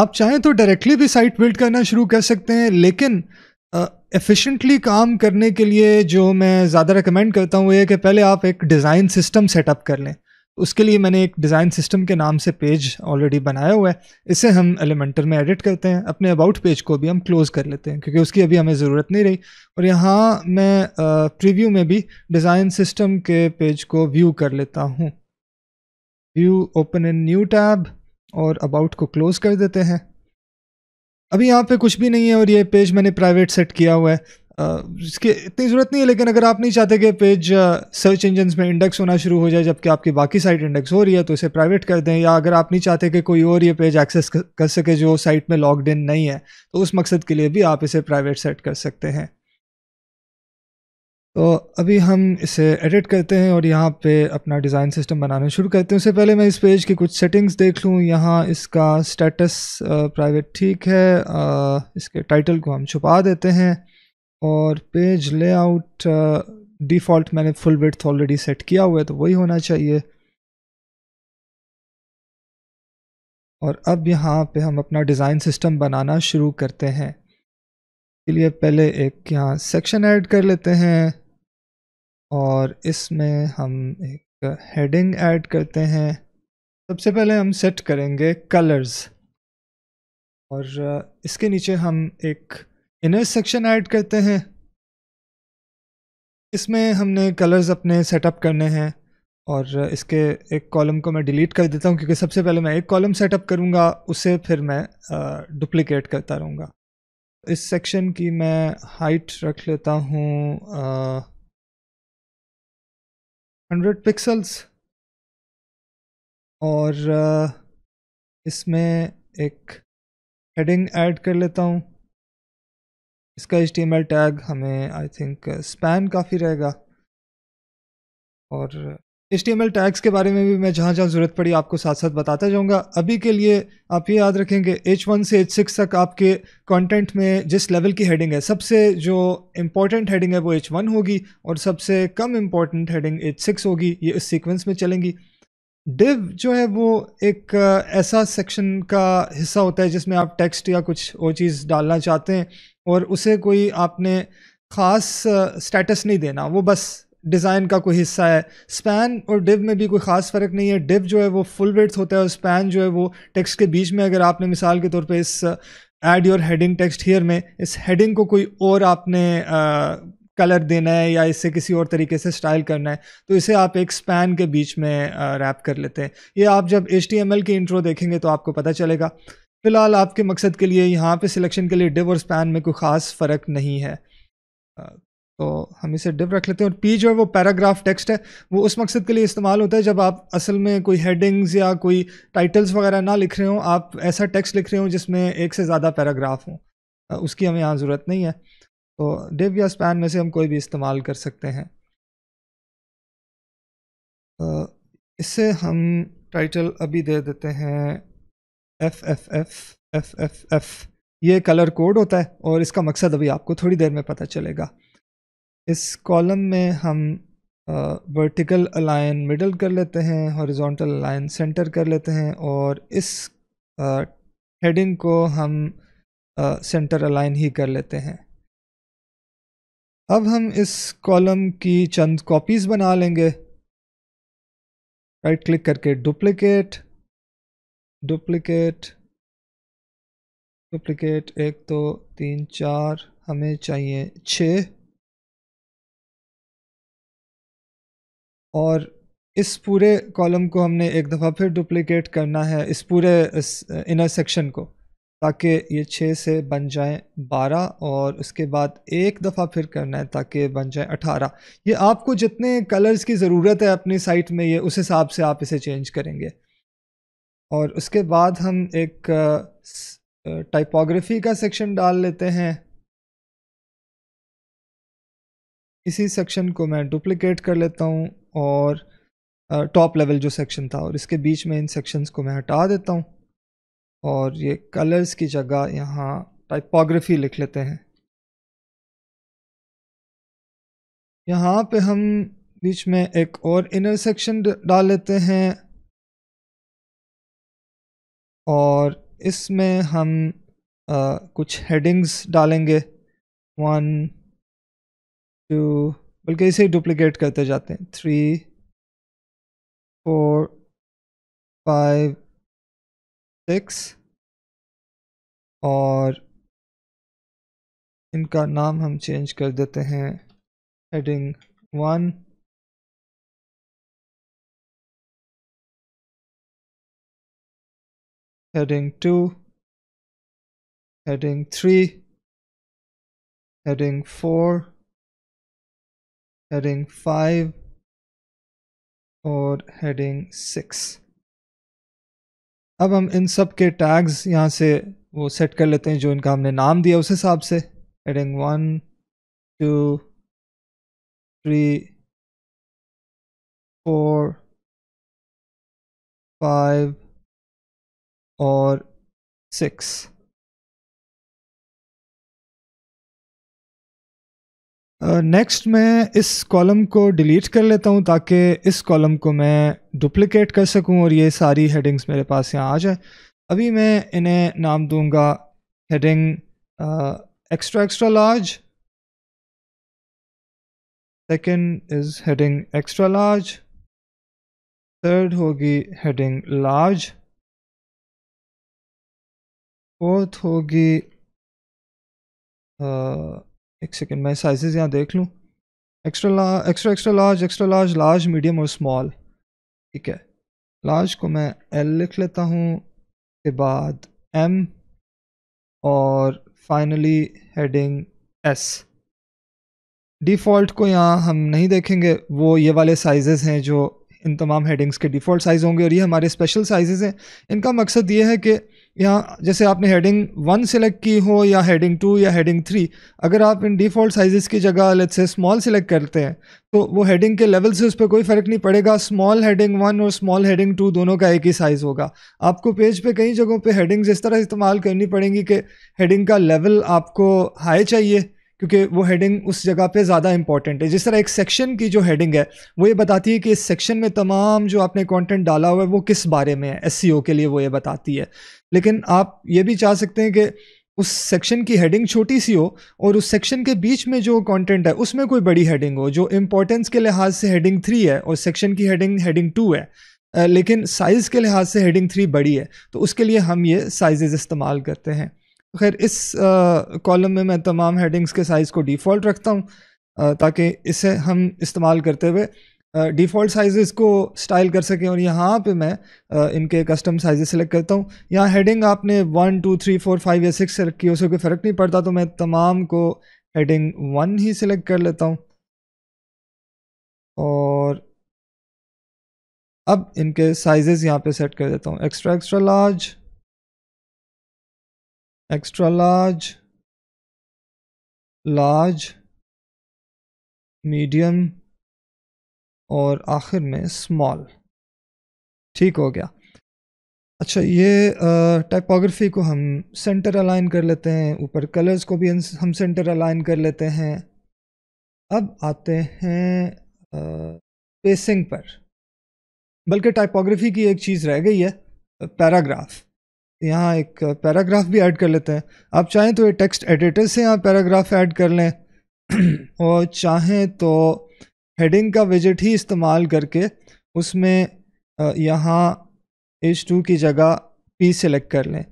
आप चाहें तो डायरेक्टली भी साइट बिल्ड करना शुरू कर सकते हैं लेकिन एफिशिएंटली uh, काम करने के लिए जो मैं ज़्यादा रिकमेंड करता हूँ ये कि पहले आप एक डिज़ाइन सिस्टम सेटअप कर लें उसके लिए मैंने एक डिज़ाइन सिस्टम के नाम से पेज ऑलरेडी बनाया हुआ है इसे हम एलिमेंटर में एडिट करते हैं अपने अबाउट पेज को भी हम क्लोज़ कर लेते हैं क्योंकि उसकी अभी हमें ज़रूरत नहीं रही और यहाँ मैं प्रीव्यू में भी डिज़ाइन सिस्टम के पेज को व्यू कर लेता हूँ view open in new tab और अबाउट को क्लोज कर देते हैं अभी यहाँ पे कुछ भी नहीं है और ये पेज मैंने प्राइवेट सेट किया हुआ है इसकी इतनी ज़रूरत नहीं है लेकिन अगर आप नहीं चाहते कि पेज सर्च इंजन्स में इंडेक्स होना शुरू हो जाए जबकि आपकी बाकी साइट इंडेक्स हो रही है तो इसे प्राइवेट कर दें या अगर आप नहीं चाहते कि कोई और ये पेज एक्सेस कर सके जो साइट में लॉग इन नहीं है तो उस मकसद के लिए भी आप इसे प्राइवेट सेट कर सकते हैं तो अभी हम इसे एडिट करते हैं और यहाँ पे अपना डिज़ाइन सिस्टम बनाना शुरू करते हैं उससे पहले मैं इस पेज की कुछ सेटिंग्स देख लूँ यहाँ इसका स्टेटस प्राइवेट ठीक है इसके टाइटल को हम छुपा देते हैं और पेज लेआउट डिफ़ॉल्ट मैंने फुल विड्थ ऑलरेडी सेट किया हुआ है तो वही होना चाहिए और अब यहाँ पे हम अपना डिज़ाइन सिस्टम बनाना शुरू करते हैं के लिए पहले एक यहाँ सेक्शन ऐड कर लेते हैं और इसमें हम एक हेडिंग ऐड करते हैं सबसे पहले हम सेट करेंगे कलर्स और uh, इसके नीचे हम एक इनर सेक्शन ऐड करते हैं इसमें हमने कलर्स अपने सेटअप करने हैं और इसके एक कॉलम को मैं डिलीट कर देता हूँ क्योंकि सबसे पहले मैं एक कॉलम सेटअप करूँगा उसे फिर मैं डुप्लिकेट uh, करता रहूँगा इस सेक्शन की मैं हाइट रख लेता हूँ uh, हंड्रेड पिक्सल्स और इसमें एक हेडिंग ऐड कर लेता हूँ इसका एच टैग हमें आई थिंक स्पैन काफ़ी रहेगा और एच टैग्स के बारे में भी मैं जहाँ जहाँ ज़रूरत पड़ी आपको साथ साथ बताता जाऊँगा अभी के लिए आप ये याद रखेंगे एच वन से एच सिक्स तक आपके कंटेंट में जिस लेवल की हेडिंग है सबसे जो इम्पॉर्टेंट हेडिंग है वो एच वन होगी और सबसे कम इम्पॉर्टेंट हेडिंग एच सिक्स होगी ये इस सीक्वेंस में चलेंगी डिव जो है वो एक ऐसा सेक्शन का हिस्सा होता है जिसमें आप टेक्स्ट या कुछ और चीज़ डालना चाहते हैं और उसे कोई आपने ख़ास स्टेटस नहीं देना वो बस डिज़ाइन का कोई हिस्सा है स्पैन और डिव में भी कोई ख़ास फ़र्क नहीं है डिव जो है वो फुल वेट्स होता है और स्पैन जो है वो टेक्स्ट के बीच में अगर आपने मिसाल के तौर पे इस add your heading text here में इस हेडिंग को कोई और आपने कलर देना है या इसे किसी और तरीके से स्टाइल करना है तो इसे आप एक स्पैन के बीच में रैप कर लेते हैं ये आप जब एच की इंट्रो देखेंगे तो आपको पता चलेगा फ़िलहाल आपके मकसद के लिए यहाँ पे सिलेक्शन के लिए डिव और स्पैन में कोई ख़ास फ़र्क नहीं है तो हम इसे डिव रख लेते हैं और पी जो है वो पैराग्राफ टेक्स्ट है वो उस मकसद के लिए इस्तेमाल होता है जब आप असल में कोई हेडिंग्स या कोई टाइटल्स वगैरह ना लिख रहे हो आप ऐसा टेक्स्ट लिख रहे हो जिसमें एक से ज़्यादा पैराग्राफ हों उसकी हमें यहाँ ज़रूरत नहीं है तो डिव या स्पैन में से हम कोई भी इस्तेमाल कर सकते हैं इससे हम टाइटल अभी दे देते हैं F F F F F F ये कलर कोड होता है और इसका मकसद अभी आपको थोड़ी देर में पता चलेगा इस कॉलम में हम वर्टिकल अलाइन मिडल कर लेते हैं हॉरिजॉन्टल अलाइन सेंटर कर लेते हैं और इस हेडिंग को हम सेंटर अलाइन ही कर लेते हैं अब हम इस कॉलम की चंद कॉपीज़ बना लेंगे राइट क्लिक करके डुप्लीकेट डुप्लीकेट डुप्लीकेट एक दो तो, तीन चार हमें चाहिए छः और इस पूरे कॉलम को हमने एक दफ़ा फिर डुप्लीकेट करना है इस पूरे इनर सेक्शन को ताकि ये छः से बन जाए बारह और उसके बाद एक दफ़ा फिर करना है ताकि बन जाए अठारह ये आपको जितने कलर्स की ज़रूरत है अपनी साइट में ये उस हिसाब से आप इसे चेंज करेंगे और उसके बाद हम एक टाइपोग्राफी का सेक्शन डाल लेते हैं इसी सेक्शन को मैं डुप्लीकेट कर लेता हूँ और टॉप लेवल जो सेक्शन था और इसके बीच में इन सेक्शंस को मैं हटा देता हूँ और ये कलर्स की जगह यहाँ टाइपोग्राफी लिख लेते हैं यहाँ पे हम बीच में एक और इनर सेक्शन डाल लेते हैं और इसमें हम आ, कुछ हेडिंग्स डालेंगे वन टू बल्कि इसे डुप्लीकेट करते जाते हैं थ्री फोर फाइव सिक्स और इनका नाम हम चेंज कर देते हैं heading one heading two heading three heading four heading 5 और हेडिंग 6 अब हम इन सब के टैग्स यहाँ से वो सेट कर लेते हैं जो इनका हमने नाम दिया उस हिसाब से heading one two three four five और सिक्स नेक्स्ट uh, मैं इस कॉलम को डिलीट कर लेता हूँ ताकि इस कॉलम को मैं डुप्लिकेट कर सकूँ और ये सारी हेडिंग्स मेरे पास यहाँ आ जाए अभी मैं इन्हें नाम दूंगा heading extra extra large second is heading extra large third होगी हेडिंग लार्ज फोर्थ होगी uh, एक सेकेंड मैं साइजेस यहाँ देख लूँ एक्स्ट्रा ला extra extra large extra large large medium और स्मॉल ठीक है लार्ज को मैं एल लिख लेता हूँ के बाद एम और फाइनली हेडिंग एस डिफ़ॉल्ट को यहाँ हम नहीं देखेंगे वो ये वाले साइजेस हैं जो इन तमाम हेडिंग्स के डिफ़ॉल्ट साइज़ होंगे और ये हमारे स्पेशल साइजेस हैं इनका मकसद ये है कि यहाँ जैसे आपने हेडिंग वन सेलेक्ट की हो या हेडिंग टू या हेडिंग थ्री अगर आप इन डिफ़ॉल्ट साइज़ की जगह अलग से स्मॉल सेलेक्ट करते हैं तो वो हेडिंग के लेवल से उस पर कोई फ़र्क नहीं पड़ेगा स्मॉल हेडिंग वन और स्मॉल हेडिंग टू दोनों का एक ही साइज़ होगा आपको पेज पे कई जगहों पे हेडिंग्स इस तरह इस्तेमाल करनी पड़ेंगी कि हेडिंग का लेवल आपको हाई चाहिए क्योंकि वो हेडिंग उस जगह पे ज़्यादा इंपॉर्टेंट है जिस तरह एक सेक्शन की जो हेडिंग है वो ये बताती है कि इस सेक्शन में तमाम जो आपने कंटेंट डाला हुआ है वो किस बारे में है एस e के लिए वो ये बताती है लेकिन आप ये भी चाह सकते हैं कि उस सेक्शन की हेडिंग छोटी सी हो और उस सेक्शन के बीच में जो कॉन्टेंट है उसमें कोई बड़ी हेडिंग हो जो इम्पोर्टेंस के लिहाज से हेडिंग थ्री है और सेक्शन की हेडिंग हेडिंग टू है लेकिन साइज़ के लिहाज से हेडिंग थ्री बड़ी है तो उसके लिए हम ये साइजेज़ इस्तेमाल करते हैं खैर इस कॉलम में मैं तमाम हेडिंग्स के साइज़ को डिफ़ॉल्ट रखता हूँ ताकि इसे हम इस्तेमाल करते हुए डिफ़ॉल्ट साइज़ को स्टाइल कर सकें और यहाँ पे मैं आ, इनके कस्टम साइज़ सेलेक्ट करता हूँ यहाँ हेडिंग आपने one two three four five या सिक्स सेलेक्ट किया उसे कोई फ़र्क नहीं पड़ता तो मैं तमाम को हेडिंग वन ही सिलेक्ट कर लेता हूँ और अब इनके साइज़ यहाँ पे सेट कर देता हूँ extra extra large extra large large medium और आखिर में small ठीक हो गया अच्छा ये टाइपोग्राफी को हम सेंटर अलाइन कर लेते हैं ऊपर कलर्स को भी हम सेंटर अलाइन कर लेते हैं अब आते हैं स्पेसिंग पर बल्कि टाइपोग्राफी की एक चीज़ रह गई है पैराग्राफ यहाँ एक पैराग्राफ भी ऐड कर लेते हैं आप चाहें तो ये टेक्स्ट एडिटर से यहाँ पैराग्राफ ऐड कर लें और चाहें तो हेडिंग का विजिट ही इस्तेमाल करके उसमें यहाँ H2 टू की जगह पी सेलेक्ट कर लें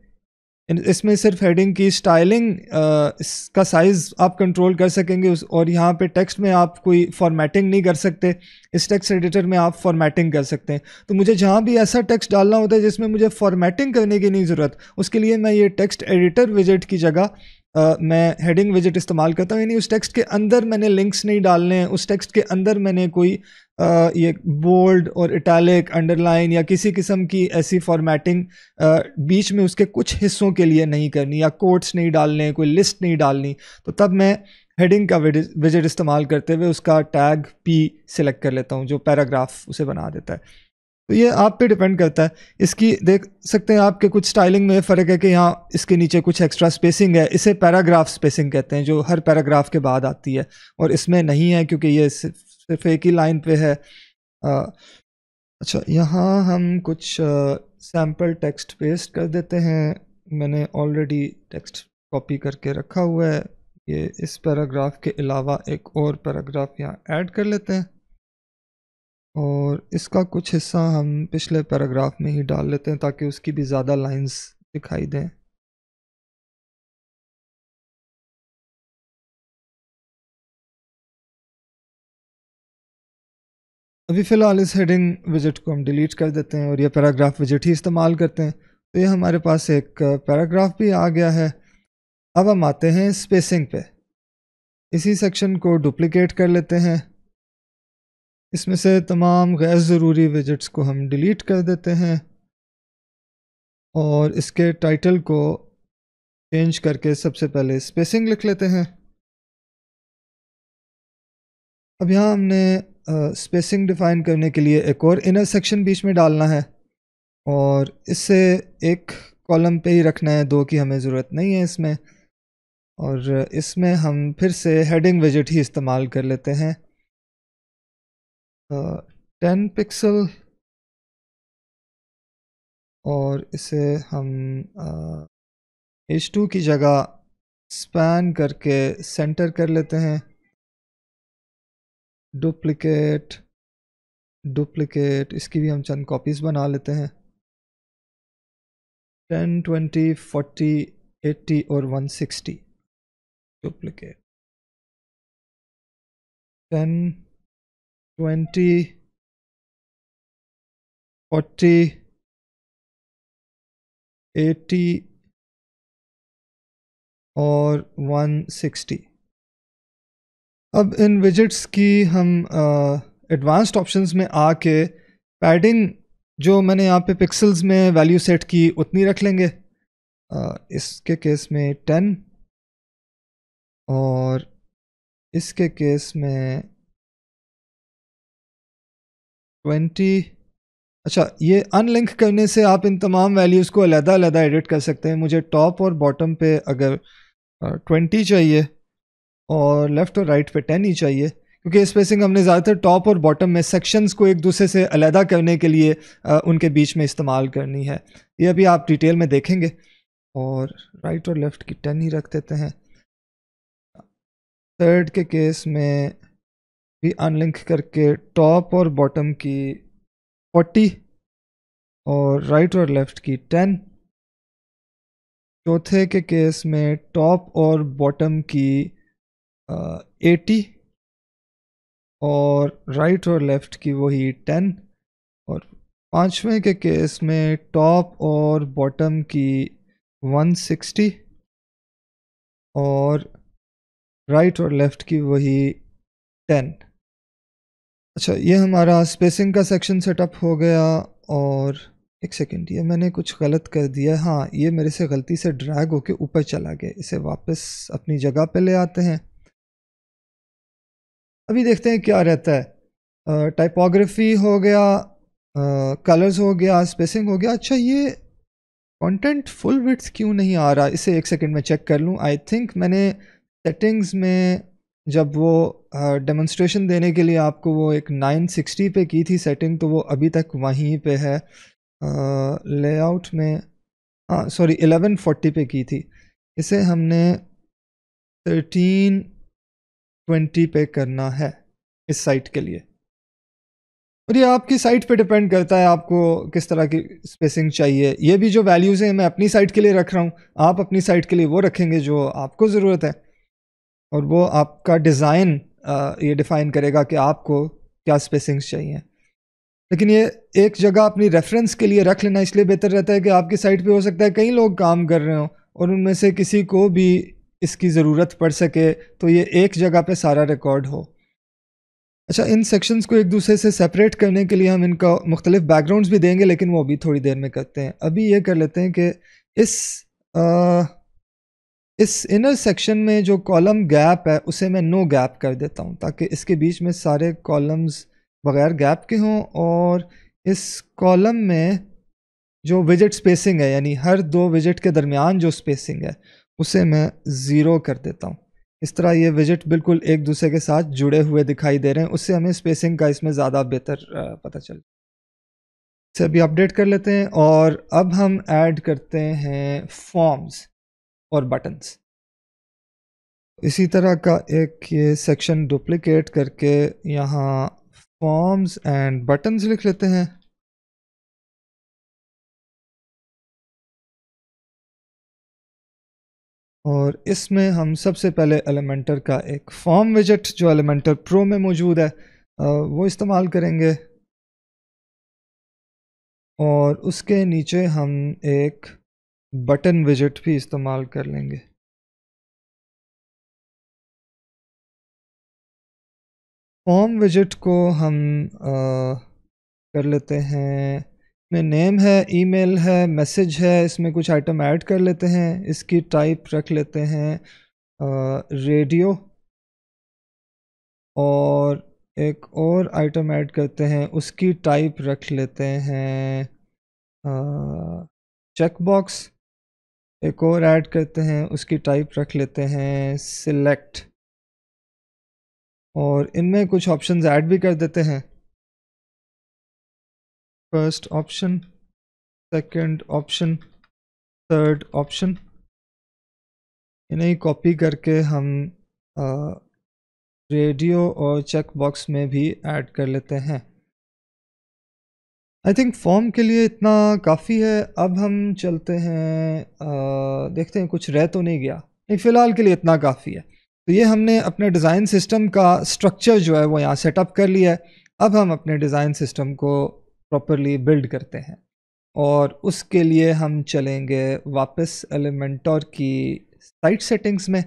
इसमें सिर्फ हेडिंग की स्टाइलिंग uh, इसका साइज़ आप कंट्रोल कर सकेंगे उस और यहाँ पे टेक्स्ट में आप कोई फॉर्मेटिंग नहीं कर सकते इस टेक्स्ट एडिटर में आप फॉर्मेटिंग कर सकते हैं तो मुझे जहाँ भी ऐसा टेक्स्ट डालना होता है जिसमें मुझे फॉर्मेटिंग करने की नहीं ज़रूरत उसके लिए मैं ये टेक्स्ट एडिटर विजिट की जगह Uh, मैं हेडिंग विजिट इस्तेमाल करता हूँ यानी उस टेक्स्ट के अंदर मैंने लिंक्स नहीं डालने हैं उस टेक्स्ट के अंदर मैंने कोई ये बोल्ड और इटैलिक अंडरलाइन या किसी किस्म की ऐसी फॉर्मेटिंग बीच में उसके कुछ हिस्सों के लिए नहीं करनी या कोट्स नहीं डालने कोई लिस्ट नहीं डालनी तो तब मैं हेडिंग का विजिट इस्तेमाल करते हुए उसका टैग पी सिलेक्ट कर लेता हूँ जो पैराग्राफ उसे बना देता है तो ये आप पे डिपेंड करता है इसकी देख सकते हैं आपके कुछ स्टाइलिंग में फ़र्क है कि यहाँ इसके नीचे कुछ एक्स्ट्रा स्पेसिंग है इसे पैराग्राफ स्पेसिंग कहते हैं जो हर पैराग्राफ के बाद आती है और इसमें नहीं है क्योंकि ये सिर्फ सिर्फ एक ही लाइन पे है आ, अच्छा यहाँ हम कुछ सैम्पल टेक्स्ट पेस्ट कर देते हैं मैंने ऑलरेडी टेक्स्ट कॉपी करके रखा हुआ है ये इस पैराग्राफ के अलावा एक और पैराग्राफ यहाँ ऐड कर लेते हैं और इसका कुछ हिस्सा हम पिछले पैराग्राफ में ही डाल लेते हैं ताकि उसकी भी ज़्यादा लाइंस दिखाई दें अभी फ़िलहाल इस हेडिंग विजिट को हम डिलीट कर देते हैं और यह पैराग्राफ विजिट ही इस्तेमाल करते हैं तो ये हमारे पास एक पैराग्राफ भी आ गया है अब हम आते हैं स्पेसिंग पे इसी सेक्शन को डुप्लिकेट कर लेते हैं इसमें से तमाम गैर ज़रूरी विजिट्स को हम डिलीट कर देते हैं और इसके टाइटल को चेंज करके सबसे पहले स्पेसिंग लिख लेते हैं अब यहाँ हमने स्पेसिंग uh, डिफ़ाइन करने के लिए एक और इनर सेक्शन बीच में डालना है और इसे एक कॉलम पे ही रखना है दो की हमें ज़रूरत नहीं है इसमें और इसमें हम फिर से हेडिंग विजिट ही इस्तेमाल कर लेते हैं टेन uh, पिक्सल और इसे हम एच uh, टू की जगह स्पैन करके सेंटर कर लेते हैं डुप्लिकेट डुप्लिकेट इसकी भी हम चंद कॉपीज़ बना लेते हैं टेन ट्वेंटी फोर्टी एट्टी और one sixty duplicate ten twenty forty eighty और वन सिक्सटी अब इन विजिट्स की हम एडवांस्ड uh, ऑप्शंस में आके पैडिंग जो मैंने यहाँ पे पिक्सल्स में वैल्यू सेट की उतनी रख लेंगे uh, इसके केस में टेन और इसके केस में ट्वेंटी अच्छा ये अनलिंक करने से आप इन तमाम वैल्यूज़ को अलहदा अलग एडिट कर सकते हैं मुझे टॉप और बॉटम पे अगर ट्वेंटी चाहिए और लेफ़्ट और राइट पे टेन ही चाहिए क्योंकि स्पेसिंग हमने ज़्यादातर टॉप और बॉटम में सेक्शंस को एक दूसरे से अलहदा करने के लिए आ, उनके बीच में इस्तेमाल करनी है ये अभी आप डिटेल में देखेंगे और राइट और लेफ़्ट की टेन ही रख देते हैं थर्ड के केस में भी अनलिंक करके टॉप और बॉटम की फोर्टी और राइट और लेफ़्ट की टेन चौथे के केस में टॉप और बॉटम की एटी uh, और राइट और लेफ़्ट की वही टेन और पाँचवें के केस में टॉप और बॉटम की वन सिक्सटी और राइट और लेफ़्ट की वही टेन अच्छा ये हमारा स्पेसिंग का सेक्शन सेटअप हो गया और एक सेकेंड ये मैंने कुछ गलत कर दिया हाँ ये मेरे से गलती से ड्रैग होके ऊपर चला गया इसे वापस अपनी जगह पे ले आते हैं अभी देखते हैं क्या रहता है टाइपोग्राफी हो गया कलर्स हो गया स्पेसिंग हो गया अच्छा ये कंटेंट फुल विथ क्यों नहीं आ रहा इसे एक सेकंड में चेक कर लूँ आई थिंक मैंने सेटिंग्स में जब वो डेमोन्स्ट्रेशन uh, देने के लिए आपको वो एक 960 पे की थी सेटिंग तो वो अभी तक वहीं पे है लेआउट uh, में हाँ uh, 1140 पे की थी इसे हमने ट्वेंटी पे करना है इस साइट के लिए और ये आपकी साइट पे डिपेंड करता है आपको किस तरह की स्पेसिंग चाहिए ये भी जो वैल्यूज़ हैं मैं अपनी साइट के लिए रख रहा हूँ आप अपनी साइट के लिए वो रखेंगे जो आपको ज़रूरत है और वो आपका डिज़ाइन ये डिफ़ाइन करेगा कि आपको क्या स्पेसिंग्स चाहिए लेकिन ये एक जगह अपनी रेफरेंस के लिए रख लेना इसलिए बेहतर रहता है कि आपकी साइट पर हो सकता है कई लोग काम कर रहे हों और उनमें से किसी को भी इसकी ज़रूरत पड़ सके तो ये एक जगह पे सारा रिकॉर्ड हो अच्छा इन सेक्शंस को एक दूसरे से सेपरेट करने के लिए हम इनका मुख्तलिफ बैकग्राउंड्स भी देंगे लेकिन वो अभी थोड़ी देर में करते हैं अभी ये कर लेते हैं कि इस आ, इस इनर सेक्शन में जो कॉलम गैप है उसे मैं नो गैप कर देता हूँ ताकि इसके बीच में सारे कॉलम्स बगैर गैप के हों और इस कॉलम में जो विजिट स्पेसिंग है यानी हर दो विजिट के दरमियान जो स्पेसिंग है उसे मैं ज़ीरो कर देता हूँ इस तरह ये विजिट बिल्कुल एक दूसरे के साथ जुड़े हुए दिखाई दे रहे हैं उससे हमें स्पेसिंग का इसमें ज़्यादा बेहतर पता चल इसे अभी अपडेट कर लेते हैं और अब हम ऐड करते हैं फॉर्म्स और बटन्स इसी तरह का एक ये सेक्शन डुप्लिकेट करके यहाँ फॉर्म्स एंड बटन्स लिख लेते हैं और इसमें हम सबसे पहले एलिमेंटर का एक फॉर्म विज़ट जो एलिमेंटर प्रो में मौजूद है वो इस्तेमाल करेंगे और उसके नीचे हम एक बटन विजट भी इस्तेमाल कर लेंगे फॉर्म विजिट को हम आ, कर लेते हैं में नेम है ईमेल है मैसेज है इसमें कुछ आइटम ऐड कर लेते हैं इसकी टाइप रख लेते हैं रेडियो और एक और आइटम ऐड करते हैं उसकी टाइप रख लेते हैं चेकबॉक्स एक और ऐड करते हैं उसकी टाइप रख लेते हैं सिलेक्ट और इनमें कुछ ऑप्शंस ऐड भी कर देते हैं first option second option third option इन्हें कॉपी करके हम रेडियो और चेक बॉक्स में भी ऐड कर लेते हैं आई थिंक फॉर्म के लिए इतना काफ़ी है अब हम चलते हैं आ, देखते हैं कुछ रह तो नहीं गया नहीं फ़िलहाल के लिए इतना काफ़ी है तो ये हमने अपने डिज़ाइन सिस्टम का स्ट्रक्चर जो है वो यहाँ सेटअप कर लिया है अब हम अपने डिज़ाइन सिस्टम को प्रॉपरली बिल्ड करते हैं और उसके लिए हम चलेंगे वापस एलिमेंटोर की साइट सेटिंग्स में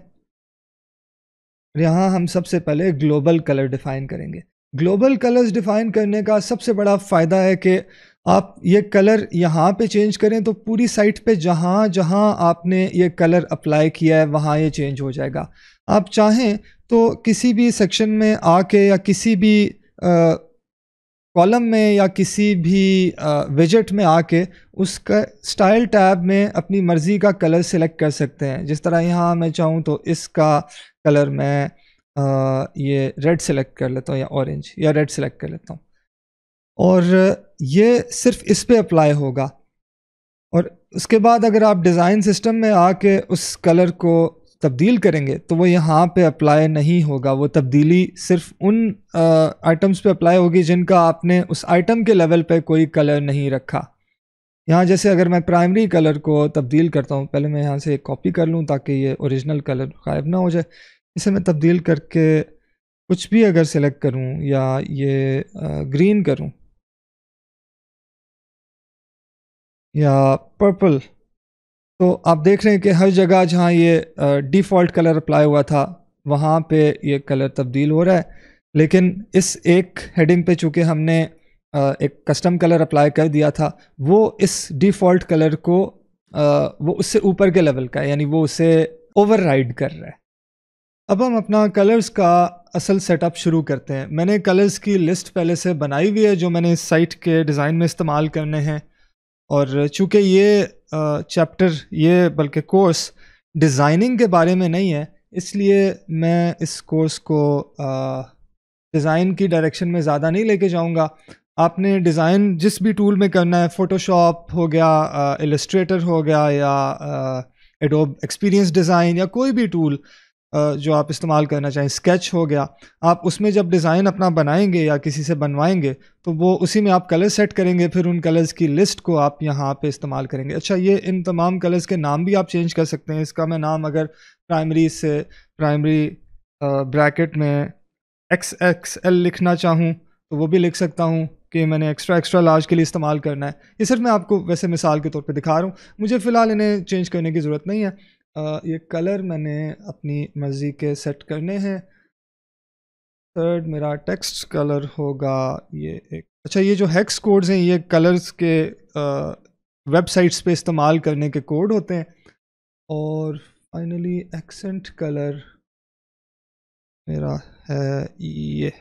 यहाँ हम सबसे पहले ग्लोबल कलर डिफ़ाइन करेंगे ग्लोबल कलर्स डिफ़ाइन करने का सबसे बड़ा फ़ायदा है कि आप ये कलर यहाँ पे चेंज करें तो पूरी साइट पे जहाँ जहाँ आपने ये कलर अप्लाई किया है वहाँ ये चेंज हो जाएगा आप चाहें तो किसी भी सेक्शन में आके या किसी भी आ, कॉलम में या किसी भी विजेट में आके उसका स्टाइल टैब में अपनी मर्ज़ी का कलर सेलेक्ट कर सकते हैं जिस तरह यहाँ मैं चाहूँ तो इसका कलर मैं आ, ये रेड सेलेक्ट कर लेता हूँ या ऑरेंज या रेड सेलेक्ट कर लेता हूँ और ये सिर्फ इस पर अप्लाई होगा और उसके बाद अगर आप डिज़ाइन सिस्टम में आके उस कलर को तब्दील करेंगे तो वो यहाँ पे अप्लाई नहीं होगा वो तब्दीली सिर्फ उन आइटम्स पे अप्लाई होगी जिनका आपने उस आइटम के लेवल पे कोई कलर नहीं रखा यहाँ जैसे अगर मैं प्राइमरी कलर को तब्दील करता हूँ पहले मैं यहाँ से कॉपी कर लूँ ताकि ये ओरिजिनल कलर गायब ना हो जाए इसे मैं तब्दील करके कुछ भी अगर सेलेक्ट करूँ या ये ग्रीन करूँ या पर्पल तो आप देख रहे हैं कि हर जगह जहाँ ये डिफ़ॉल्ट कलर अप्लाई हुआ था वहाँ पे ये कलर तब्दील हो रहा है लेकिन इस एक हेडिंग पे चूँकि हमने एक कस्टम कलर अप्लाई कर दिया था वो इस डिफ़ॉल्ट कलर को वो उससे ऊपर के लेवल का यानी वो उसे ओवर कर रहा है अब हम अपना कलर्स का असल सेटअप शुरू करते हैं मैंने कलर्स की लिस्ट पहले से बनाई हुई है जो मैंने इस साइट के डिज़ाइन में इस्तेमाल करने हैं और चूँकि ये चैप्टर ये बल्कि कोर्स डिज़ाइनिंग के बारे में नहीं है इसलिए मैं इस कोर्स को डिज़ाइन की डायरेक्शन में ज़्यादा नहीं लेके जाऊँगा आपने डिज़ाइन जिस भी टूल में करना है फ़ोटोशॉप हो गया एलिस्ट्रेटर हो गया या एडोब एक्सपीरियंस डिज़ाइन या कोई भी टूल जो आप इस्तेमाल करना चाहें स्केच हो गया आप उसमें जब डिज़ाइन अपना बनाएंगे या किसी से बनवाएंगे तो वो उसी में आप कलर सेट करेंगे फिर उन कलर्स की लिस्ट को आप यहाँ पे इस्तेमाल करेंगे अच्छा ये इन तमाम कलर्स के नाम भी आप चेंज कर सकते हैं इसका मैं नाम अगर प्राइमरी से प्राइमरी ब्रैकेट में एक्स एक्स एल लिखना चाहूँ तो वो भी लिख सकता हूँ कि मैंने एक्स्ट्रा एक्स्ट्रा लार्ज के लिए इस्तेमाल करना है ये सिर्फ मैं आपको वैसे मिसाल के तौर पर दिखा रहा हूँ मुझे फ़िलहाल इन्हें चेंज करने की ज़रूरत नहीं है ये कलर मैंने अपनी मर्ज़ी के सेट करने हैं थर्ड मेरा टेक्स्ट कलर होगा ये एक अच्छा ये जो हैक्स कोड्स हैं ये कलर्स के वेबसाइट्स पे इस्तेमाल करने के कोड होते हैं और फाइनली एक्सेंट कलर मेरा है ये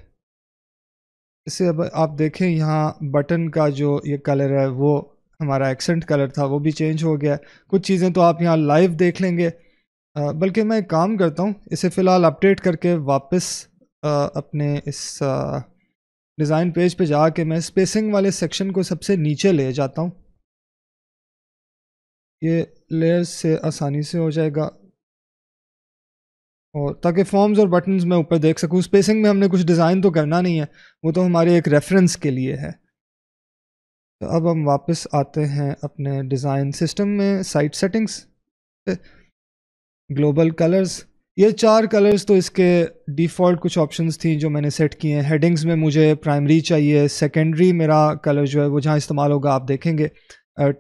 इसे अब आप देखें यहाँ बटन का जो ये कलर है वो हमारा एक्सेंट कलर था वो भी चेंज हो गया कुछ चीज़ें तो आप यहाँ लाइव देख लेंगे बल्कि मैं एक काम करता हूँ इसे फ़िलहाल अपडेट करके वापस अपने इस डिज़ाइन पेज पे के मैं स्पेसिंग वाले सेक्शन को सबसे नीचे ले जाता हूँ ये लेयर से आसानी से हो जाएगा और ताकि फॉर्म्स और बटन्स मैं ऊपर देख सकूँ स्पेसिंग में हमने कुछ डिज़ाइन तो करना नहीं है वो तो हमारे एक रेफरेंस के लिए है तो अब हम वापस आते हैं अपने डिज़ाइन सिस्टम में साइट सेटिंग्स ग्लोबल कलर्स ये चार कलर्स तो इसके डिफ़ॉल्ट कुछ ऑप्शंस थी जो मैंने सेट किए हैं हेडिंग्स में मुझे प्राइमरी चाहिए सेकेंडरी मेरा कलर जो है वो जहाँ इस्तेमाल होगा आप देखेंगे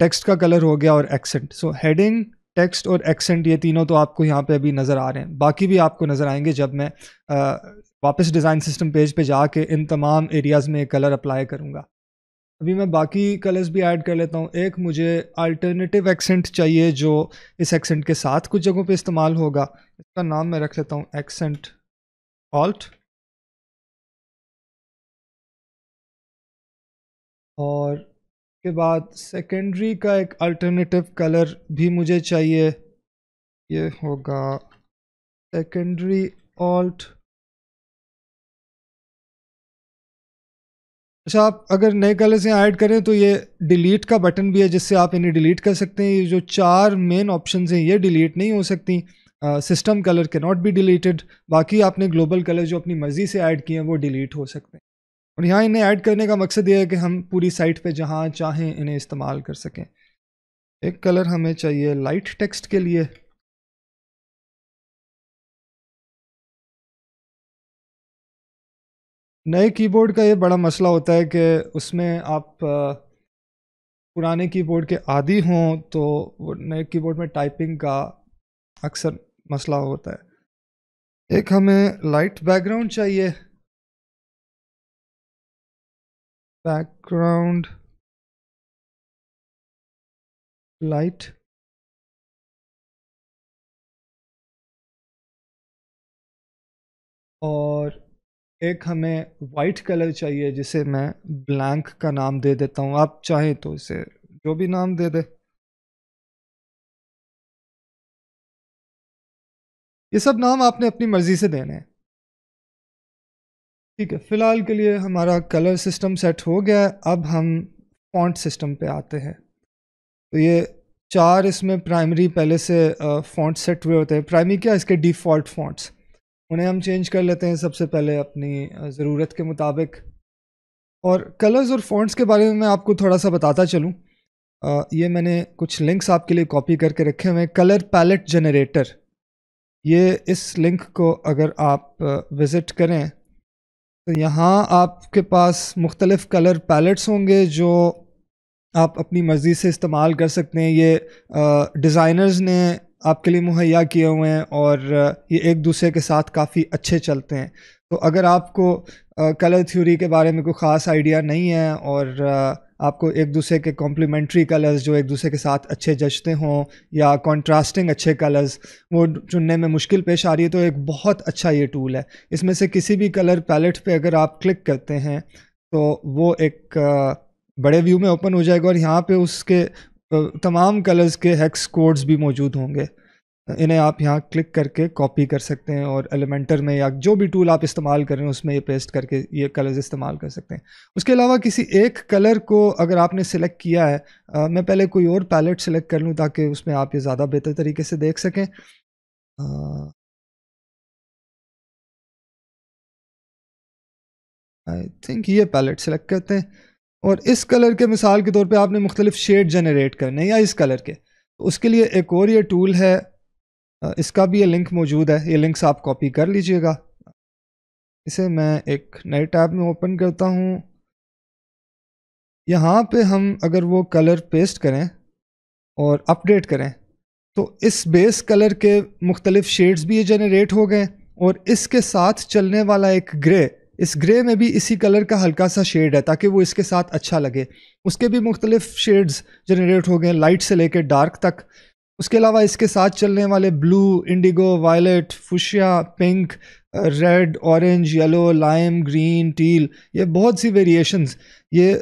टेक्स्ट का कलर हो गया और एक्सेंट सो हेडिंग टेक्स्ट और एक्सेंट ये तीनों तो आपको यहाँ पे अभी नज़र आ रहे हैं बाकी भी आपको नज़र आएंगे जब मैं आ, वापस डिज़ाइन सिस्टम पेज पे जाके इन तमाम एरियाज़ में कलर अप्लाई करूँगा अभी मैं बाकी कलर्स भी ऐड कर लेता हूँ एक मुझे अल्टरनेटिव एक्सेंट चाहिए जो इस एक्सेंट के साथ कुछ जगहों पे इस्तेमाल होगा इसका नाम मैं रख लेता हूँ एक्सेंट ऑल्ट और के बाद सेकेंडरी का एक अल्टरनेटिव कलर भी मुझे चाहिए ये होगा सेकेंडरी ऑल्ट अच्छा आप अगर नए कलर्स यहाँ ऐड करें तो ये डिलीट का बटन भी है जिससे आप इन्हें डिलीट कर सकते हैं ये जो चार मेन ऑप्शन हैं ये डिलीट नहीं हो सकती सिस्टम कलर के नॉट बी डिलीटेड बाकी आपने ग्लोबल कलर जो अपनी मर्ज़ी से ऐड किए हैं वो डिलीट हो सकते हैं और यहाँ इन्हें ऐड करने का मकसद ये है कि हम पूरी साइट पे जहाँ चाहें इन्हें इस्तेमाल कर सकें एक कलर हमें चाहिए लाइट टेक्स्ट के लिए नए कीबोर्ड का ये बड़ा मसला होता है कि उसमें आप पुराने कीबोर्ड के आदि हों तो नए कीबोर्ड में टाइपिंग का अक्सर मसला होता है एक हमें लाइट बैकग्राउंड चाहिए बैकग्राउंड लाइट और एक हमें वाइट कलर चाहिए जिसे मैं ब्लैंक का नाम दे देता हूँ आप चाहें तो इसे जो भी नाम दे दे ये सब नाम आपने अपनी मर्ज़ी से देने हैं ठीक है फ़िलहाल के लिए हमारा कलर सिस्टम सेट हो गया है अब हम फॉन्ट सिस्टम पे आते हैं तो ये चार इसमें प्राइमरी पहले से फ़ॉन्ट सेट हुए होते हैं प्राइमरी क्या इसके डिफ़ॉल्ट फ़ॉन्ट्स उन्हें हम चेंज कर लेते हैं सबसे पहले अपनी ज़रूरत के मुताबिक और कलर्स और फ़ॉन्ट्स के बारे में मैं आपको थोड़ा सा बताता चलूँ ये मैंने कुछ लिंक्स आपके लिए कॉपी करके रखे हुए हैं कलर पैलेट जनरेटर ये इस लिंक को अगर आप विज़िट करें तो यहाँ आपके पास मुख्तलिफ़ कलर पैलेट्स होंगे जो आप अपनी मर्ज़ी से इस्तेमाल कर सकते हैं ये डिज़ाइनर्स ने आपके लिए मुहैया किए हुए हैं और ये एक दूसरे के साथ काफ़ी अच्छे चलते हैं तो अगर आपको कलर थ्योरी के बारे में कोई ख़ास आइडिया नहीं है और आपको एक दूसरे के कॉम्प्लीमेंट्री कलर्स जो एक दूसरे के साथ अच्छे जचते हों या कॉन्ट्रास्टिंग अच्छे कलर्स वो चुनने में मुश्किल पेश आ रही है तो एक बहुत अच्छा ये टूल है इसमें से किसी भी कलर पैलेट पे अगर आप क्लिक करते हैं तो वो एक बड़े व्यू में ओपन हो जाएगा और यहाँ पे उसके तो तमाम कलर्स के हेक्स कोड्स भी मौजूद होंगे इन्हें आप यहाँ क्लिक करके कॉपी कर सकते हैं और एलिमेंटर में या जो भी टूल आप इस्तेमाल कर रहे हैं उसमें ये पेस्ट करके ये कलर्स इस्तेमाल कर सकते हैं उसके अलावा किसी एक कलर को अगर आपने सिलेक्ट किया है आ, मैं पहले कोई और पैलेट सेलेक्ट कर लूँ ताकि उसमें आप ये ज़्यादा बेहतर तरीके से देख सकें आई थिंक ये पैलेट सेलेक्ट करते हैं और इस कलर के मिसाल के तौर पे आपने मुख्तलिफ शेड जनरेट करने या इस कलर के तो उसके लिए एक और ये टूल है इसका भी ये लिंक मौजूद है ये लिंक्स आप कॉपी कर लीजिएगा इसे मैं एक नए टैब में ओपन करता हूँ यहाँ पे हम अगर वो कलर पेस्ट करें और अपडेट करें तो इस बेस कलर के मुख्तलिफ शेड्स भी ये जनरेट हो गए और इसके साथ चलने वाला एक ग्रे इस ग्रे में भी इसी कलर का हल्का सा शेड है ताकि वो इसके साथ अच्छा लगे उसके भी मुख्तलिफ शेड्स जनरेट हो गए लाइट से लेकर डार्क तक उसके अलावा इसके साथ चलने वाले blue indigo violet fuchsia pink red orange yellow lime green teal ये बहुत सी वेरिएशंस ये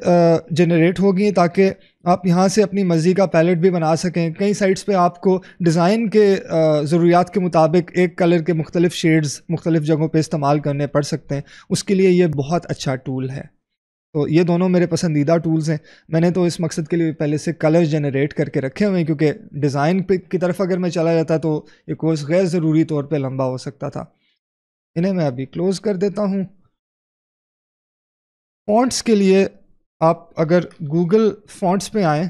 जनरेट हो गई ताकि आप यहाँ से अपनी मर्ज़ी का पैलेट भी बना सकें कई साइट्स पे आपको डिज़ाइन के ज़रूरियात के मुताबिक एक कलर के मुख्तलिफ शेड्स मुख्तलिफ जगहों पे इस्तेमाल करने पड़ सकते हैं उसके लिए ये बहुत अच्छा टूल है तो ये दोनों मेरे पसंदीदा टूल्स हैं मैंने तो इस मकसद के लिए पहले से कलर जनरेट करके रखे हुए हैं क्योंकि डिज़ाइन की तरफ अगर मैं चला जाता तो ये कोर्स गैर ज़रूरी तौर पर लंबा हो सकता था इन्हें मैं अभी क्लोज़ कर देता हूँ फॉन्ट्स के लिए आप अगर गूगल फॉन्ट्स पे आए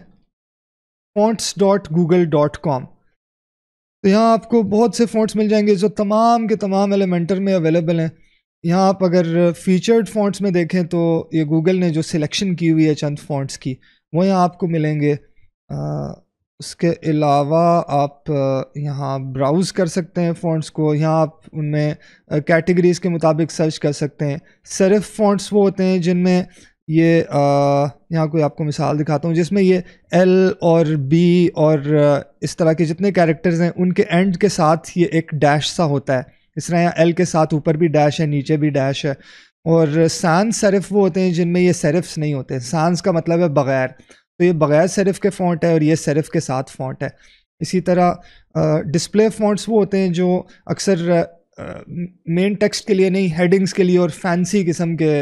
fonts dot Google dot com तो यहाँ आपको बहुत से फॉन्ट्स मिल जाएंगे जो तमाम के तमाम एलिमेंटर में अवेलेबल हैं यहाँ आप अगर फीचर्ड फॉन्ट्स में देखें तो ये गूगल ने जो सिलेक्शन की हुई है चंद फॉन्ट्स की वो यहाँ आपको मिलेंगे आ, उसके अलावा आप यहाँ ब्राउज़ कर सकते हैं फॉन्ट्स को यहाँ आप उनमें कैटेगरीज़ के मुताबिक सर्च कर सकते हैं सिर्फ फॉन्ट्स वो होते हैं जिनमें ये यहाँ कोई आपको मिसाल दिखाता हूँ जिसमें ये एल और बी और इस तरह के जितने कैरेक्टर्स हैं उनके एंड के साथ ये एक डैश सा होता है इस तरह यहाँ एल के साथ ऊपर भी डैश है नीचे भी डैश है और सान सरफ वो होते हैं जिनमें ये सरफ्स नहीं होते सांस का मतलब है बग़ैर तो ये बग़ैर सरफ के फ़ॉन्ट है और ये सरफ के साथ फ़ॉन्ट है इसी तरह डिस्प्ले फ़ॉन्ट्स वो होते हैं जो अक्सर मेन टेक्स्ट के लिए नहीं हेडिंग्स के लिए और फैंसी किस्म के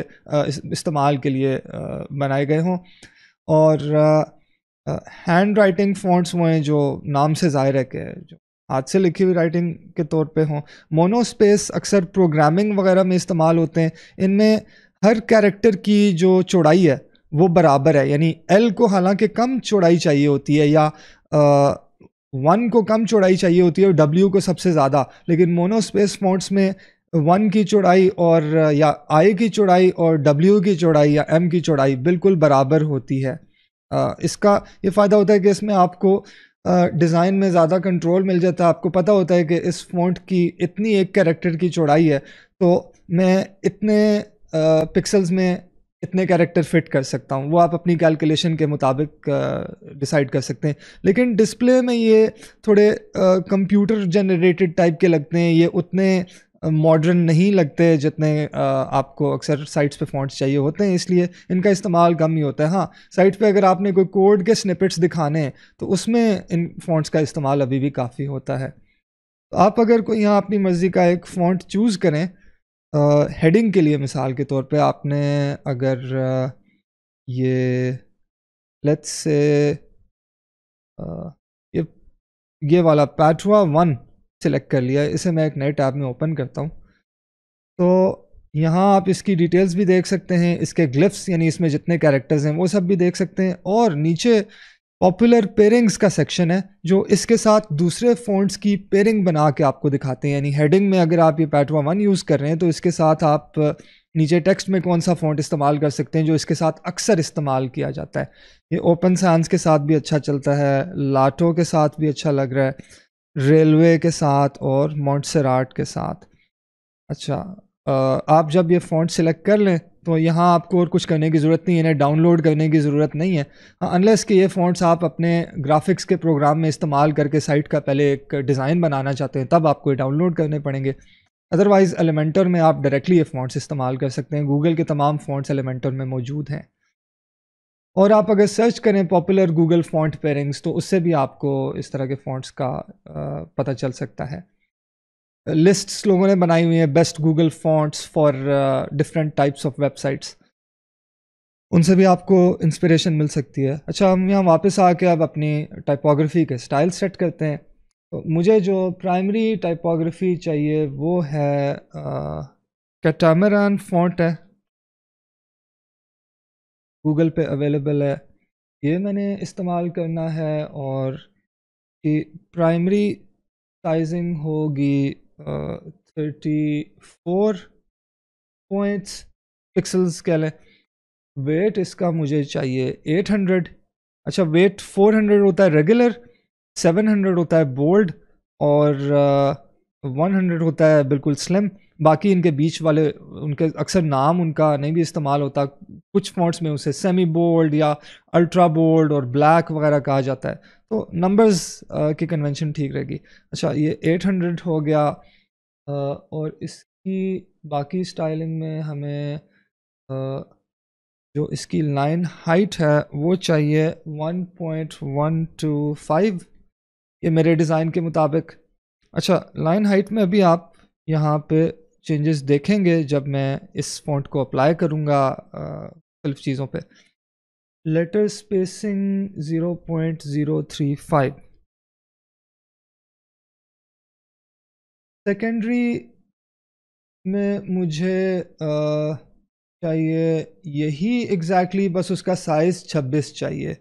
इस्तेमाल के लिए बनाए गए हों और हैंड राइटिंग फॉन्ट्स वो हैं जो नाम से ज़ाहिर है कि जो हाथ से लिखी हुई राइटिंग के तौर पे हों मोनोस्पेस अक्सर प्रोग्रामिंग वगैरह में इस्तेमाल होते हैं इनमें हर कैरेक्टर की जो चौड़ाई है वो बराबर है यानी एल को हालांकि कम चौड़ाई चाहिए होती है या आ, वन को कम चौड़ाई चाहिए होती है और डब्ल्यू को सबसे ज़्यादा लेकिन मोनोस्पेस फोन्स में वन की चौड़ाई और या आई की चौड़ाई और डब्ल्यू की चौड़ाई या एम की चौड़ाई बिल्कुल बराबर होती है इसका ये फ़ायदा होता है कि इसमें आपको डिज़ाइन में ज़्यादा कंट्रोल मिल जाता है आपको पता होता है कि इस फ़ॉन्ट की इतनी एक कैरेक्टर की चौड़ाई है तो मैं इतने पिक्सल्स में इतने कैरेक्टर फिट कर सकता हूँ वो आप अपनी कैलकुलेशन के मुताबिक डिसाइड कर सकते हैं लेकिन डिस्प्ले में ये थोड़े कंप्यूटर जनरेटेड टाइप के लगते हैं ये उतने मॉडर्न नहीं लगते जितने आपको अक्सर साइट्स पे फॉन्ट्स चाहिए होते हैं इसलिए इनका इस्तेमाल कम ही होता है हाँ साइट पे अगर आपने कोई कोड के स्निपेट्स दिखाने हैं तो उसमें इन फॉन्ट्स का इस्तेमाल अभी भी काफ़ी होता है आप अगर कोई यहाँ अपनी मर्ज़ी का एक फ़ॉन्ट चूज़ करें हेडिंग के लिए मिसाल के तौर पे आपने अगर ये लेट्स से ये ये वाला पैटवा वन सेलेक्ट कर लिया इसे मैं एक नए टैब में ओपन करता हूँ तो यहाँ आप इसकी डिटेल्स भी देख सकते हैं इसके ग्लिफ्स यानी इसमें जितने कैरेक्टर्स हैं वो सब भी देख सकते हैं और नीचे पॉपुलर पेयरिंग्स का सेक्शन है जो इसके साथ दूसरे फ़ॉन्ट्स की पेयरिंग बना के आपको दिखाते हैं यानी हेडिंग में अगर आप ये पैटवा वन यूज़ कर रहे हैं तो इसके साथ आप नीचे टेक्स्ट में कौन सा फ़ॉन्ट इस्तेमाल कर सकते हैं जो इसके साथ अक्सर इस्तेमाल किया जाता है ये ओपन साइंस के साथ भी अच्छा चलता है लाटो के साथ भी अच्छा लग रहा है रेलवे के साथ और मॉन्टसराट के साथ अच्छा आप जब ये फ़ॉन्ट सेलेक्ट कर लें तो यहाँ आपको और कुछ करने की ज़रूरत नहीं है इन्हें डाउनलोड करने की ज़रूरत नहीं है अनलेस हाँ, कि ये फ़ॉन्ट्स आप अपने ग्राफिक्स के प्रोग्राम में इस्तेमाल करके साइट का पहले एक डिज़ाइन बनाना चाहते हैं तब आपको डाउनलोड करने पड़ेंगे अदरवाइज़ एलिमेंटर में आप डायरेक्टली ये फ़ॉन्ट्स इस्तेमाल कर सकते हैं गूगल के तमाम फ़ॉन्ट्स एलिमेंटर में मौजूद हैं और आप अगर सर्च करें पॉपुलर गूगल फ़ॉन्ट पेरिंग्स तो उससे भी आपको इस तरह के फ़ॉन्ट्स का पता चल सकता है लिस्ट्स लोगों ने बनाई हुई है best Google fonts for different types of websites उनसे भी आपको इंस्पिरेशन मिल सकती है अच्छा हम यहाँ वापस आके अब अपनी टाइपोग्राफी के स्टाइल सेट करते हैं तो मुझे जो प्राइमरी टाइपोग्राफी चाहिए वो है कैटामरान uh, फॉन्ट है गूगल पे अवेलेबल है ये मैंने इस्तेमाल करना है और कि प्राइमरी साइजिंग होगी थर्टी फोर पॉइंट्स पिक्सल्स कह लें वेट इसका मुझे चाहिए एट हंड्रेड अच्छा वेट फोर हंड्रेड होता है रेगुलर सेवन हंड्रेड होता है बोल्ड और वन uh, हंड्रेड होता है बिल्कुल स्लिम बाकी इनके बीच वाले उनके अक्सर नाम उनका नहीं भी इस्तेमाल होता कुछ फॉन्ट्स में उसे सेमी बोल्ड या अल्ट्रा बोल्ड और ब्लैक वगैरह कहा जाता है तो नंबर्स uh, की कन्वेंशन ठीक रहेगी अच्छा ये 800 हो गया आ, uh, और इसकी बाकी स्टाइलिंग में हमें आ, uh, जो इसकी लाइन हाइट है वो चाहिए 1.125 ये मेरे डिज़ाइन के मुताबिक अच्छा लाइन हाइट में अभी आप यहाँ पे चेंजेस देखेंगे जब मैं इस फॉन्ट को अप्लाई करूँगा मुख्तलिफ चीज़ों पर letter spacing zero point zero three five secondary में मुझे आ, चाहिए यही एग्जैक्टली exactly बस उसका साइज़ छब्बीस चाहिए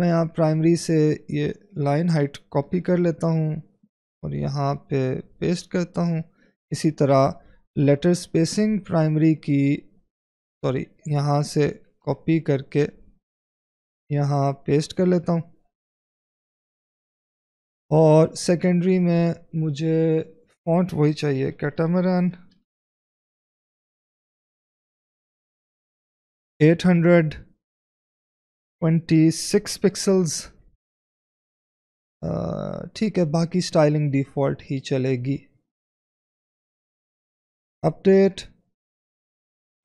मैं यहाँ प्राइमरी से ये लाइन हाइट कॉपी कर लेता हूँ और यहाँ पे पेस्ट करता हूँ इसी तरह लेटर स्पेसिंग प्राइमरी की सॉरी यहाँ से कॉपी करके यहाँ पेस्ट कर लेता हूँ और सेकेंडरी में मुझे फॉन्ट वही चाहिए कैटामरान 826 पिक्सल्स ठीक है बाकी स्टाइलिंग डिफ़ॉल्ट ही चलेगी अपडेट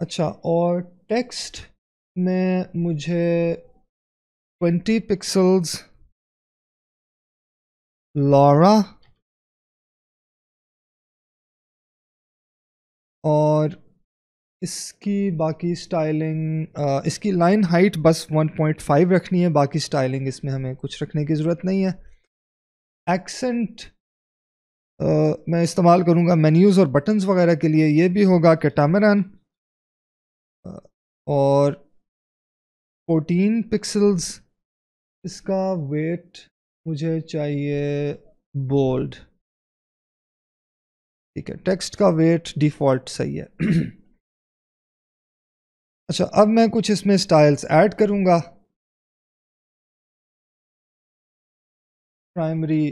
अच्छा और टेक्स्ट में मुझे ट्वेंटी पिक्सल्स लॉरा और इसकी बाकी स्टाइलिंग इसकी लाइन हाइट बस 1.5 रखनी है बाकी स्टाइलिंग इसमें हमें कुछ रखने की ज़रूरत नहीं है एक्सेंट मैं इस्तेमाल करूँगा मेन्यूज़ और बटन्स वगैरह के लिए ये भी होगा कैटामरान और 14 पिक्सल्स इसका वेट मुझे चाहिए बोल्ड ठीक है टेक्स्ट का वेट डिफ़ॉल्ट सही है अच्छा अब मैं कुछ इसमें स्टाइल्स ऐड करूंगा primary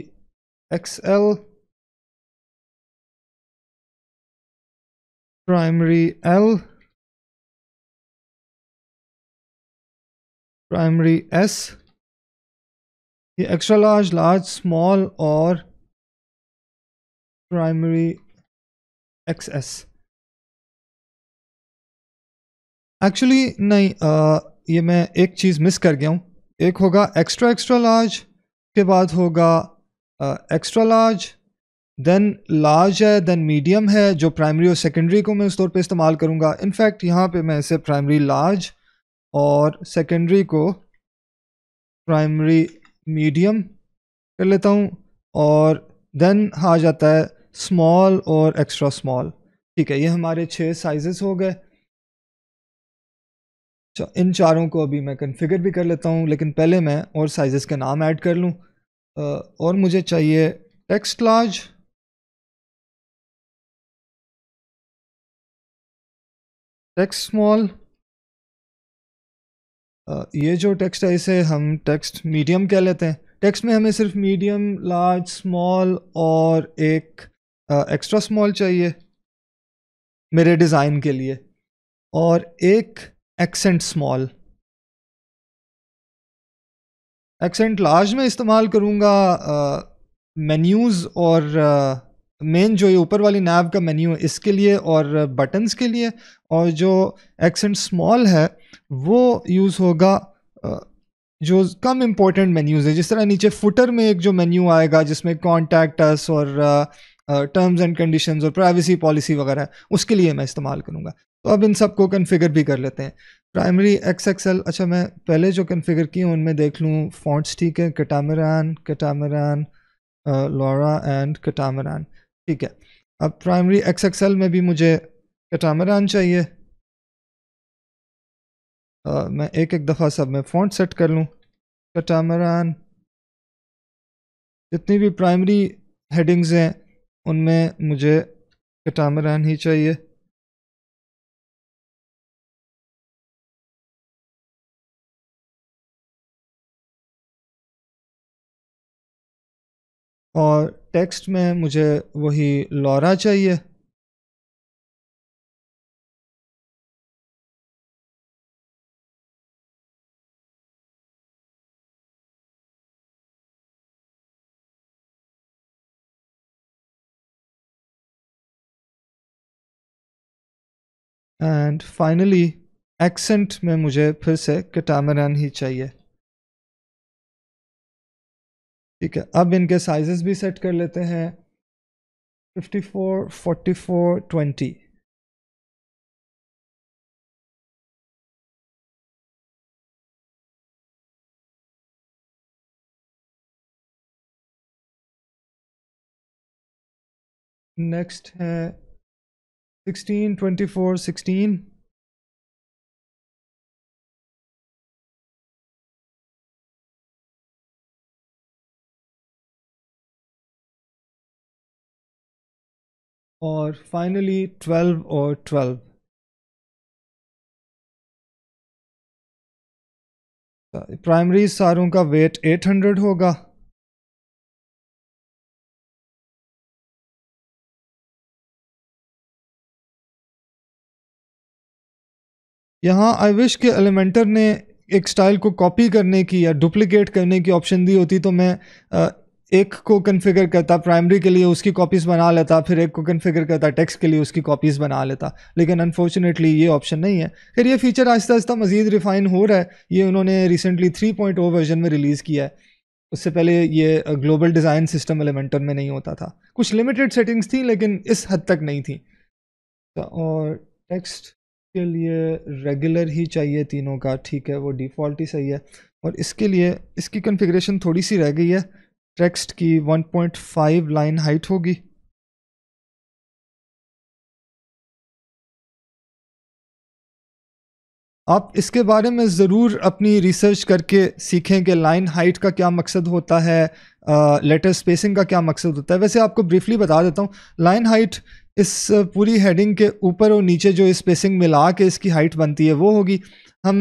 XL primary L primary S ये एक्स्ट्रा लार्ज लार्ज स्मॉल और प्राइमरी एक्स एस एक्चुअली नहीं आ, ये मैं एक चीज़ मिस कर गया हूँ एक होगा एक्स्ट्रा एक्स्ट्रा लार्ज के बाद होगा एक्स्ट्रा लार्ज देन लार्ज है देन मीडियम है जो प्राइमरी और सेकेंडरी को मैं उस तौर पे इस्तेमाल करूँगा इनफैक्ट यहाँ पे मैं इसे प्राइमरी लार्ज और सेकेंडरी को प्राइमरी मीडियम कर लेता हूँ और देन आ जाता है स्मॉल और एक्स्ट्रा स्मॉल ठीक है ये हमारे छः साइजेस हो गए इन चारों को अभी मैं कन्फिगर भी कर लेता हूँ लेकिन पहले मैं और साइजेस के नाम ऐड कर लूँ और मुझे चाहिए टेक्स्ट लार्ज टेक्स्ट स्मॉल ये जो टेक्स्ट है इसे हम टेक्स्ट मीडियम कह लेते हैं टेक्स्ट में हमें सिर्फ मीडियम लार्ज स्मॉल और एक एक्स्ट्रा स्मॉल चाहिए मेरे डिज़ाइन के लिए और एक एक्सेंट स्मॉल एक्सेंट लार्ज में इस्तेमाल करूँगा मेन्यूज़ और मेन जो ये ऊपर वाली नैब का मेन्यू है इसके लिए और बटन्स के लिए और जो एक्सेंट स्मॉल है वो यूज़ होगा जो कम इम्पोर्टेंट मेन्यूज़ है जिस तरह नीचे फुटर में एक जो मेन्यू आएगा जिसमें कॉन्टैक्ट अस और टर्म्स एंड कंडीशंस और प्राइवेसी पॉलिसी वगैरह उसके लिए मैं इस्तेमाल करूँगा तो अब इन सब को कन्फिगर भी कर लेते हैं प्राइमरी एक्स एक्सएल अच्छा मैं पहले जो कन्फिगर किए उनमें देख लूँ फॉन्ट्स ठीक है कटामरान कटामरान लॉरा एंड कटामरान ठीक है अब प्राइमरी एक्स एक्सएल में भी मुझे कटामरान चाहिए आ, मैं एक एक दफ़ा सब में फ़ॉन्ट सेट कर लूँ कटामरान जितनी भी प्राइमरी हेडिंग्स हैं उनमें मुझे कटामरान ही चाहिए और टेक्स्ट में मुझे वही लॉरा चाहिए एंड फाइनली एक्सेंट में मुझे फिर से कटामरन ही चाहिए ठीक है अब इनके साइजेस भी सेट कर लेते हैं 54, 44, 20 नेक्स्ट है 16, 24, 16. और फाइनली 12 और 12. प्राइमरी सारों का वेट 800 होगा यहाँ आई विश के एलिमेंटर ने एक स्टाइल को कॉपी करने की या डुप्लिकेट करने की ऑप्शन दी होती तो मैं एक को कन्फिगर करता प्राइमरी के लिए उसकी कॉपीज़ बना लेता फिर एक को कन्फिगर करता टेक्स्ट के लिए उसकी कॉपीज़ बना लेता लेकिन अनफॉर्चुनेटली ये ऑप्शन नहीं है फिर ये फीचर आहिस्ता आहिस्ता मज़ीद रिफ़ाइन हो रहा है ये उन्होंने रिसेंटली 3.0 वर्जन में रिलीज़ किया है उससे पहले ये ग्लोबल डिज़ाइन सिस्टम एलिमेंटर में नहीं होता था कुछ लिमिटेड सेटिंग्स थी लेकिन इस हद तक नहीं थी तो और टेक्स्ट इसके लिए रेगुलर ही चाहिए तीनों का ठीक है वो डिफ़ॉल्ट ही सही है और इसके लिए इसकी कन्फिग्रेशन थोड़ी सी रह गई है टेक्स्ट की 1.5 लाइन हाइट होगी आप इसके बारे में ज़रूर अपनी रिसर्च करके सीखें कि लाइन हाइट का क्या मकसद होता है लेटर स्पेसिंग का क्या मकसद होता है वैसे आपको ब्रीफली बता देता हूँ लाइन हाइट इस पूरी हेडिंग के ऊपर और नीचे जो स्पेसिंग मिला के इसकी हाइट बनती है वो होगी हम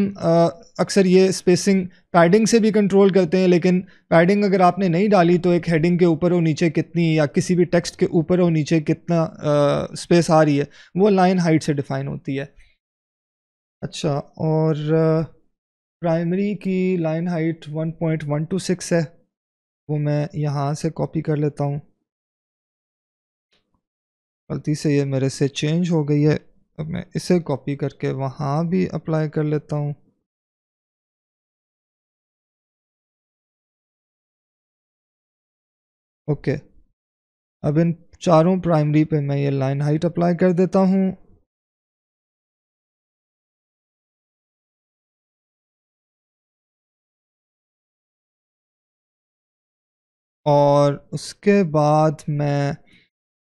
अक्सर ये स्पेसिंग पैडिंग से भी कंट्रोल करते हैं लेकिन पैडिंग अगर आपने नहीं डाली तो एक हेडिंग के ऊपर और नीचे कितनी या किसी भी टेक्स्ट के ऊपर और नीचे कितना आ, स्पेस आ रही है वो लाइन हाइट से डिफाइन होती है अच्छा और प्राइमरी की लाइन हाइट 1.126 है वो मैं यहाँ से कॉपी कर लेता हूँ गलती से ये मेरे से चेंज हो गई है अब मैं इसे कॉपी करके वहाँ भी अप्लाई कर लेता हूँ ओके okay. अब इन चारों प्राइमरी पे मैं ये लाइन हाइट अप्लाई कर देता हूँ और उसके बाद मैं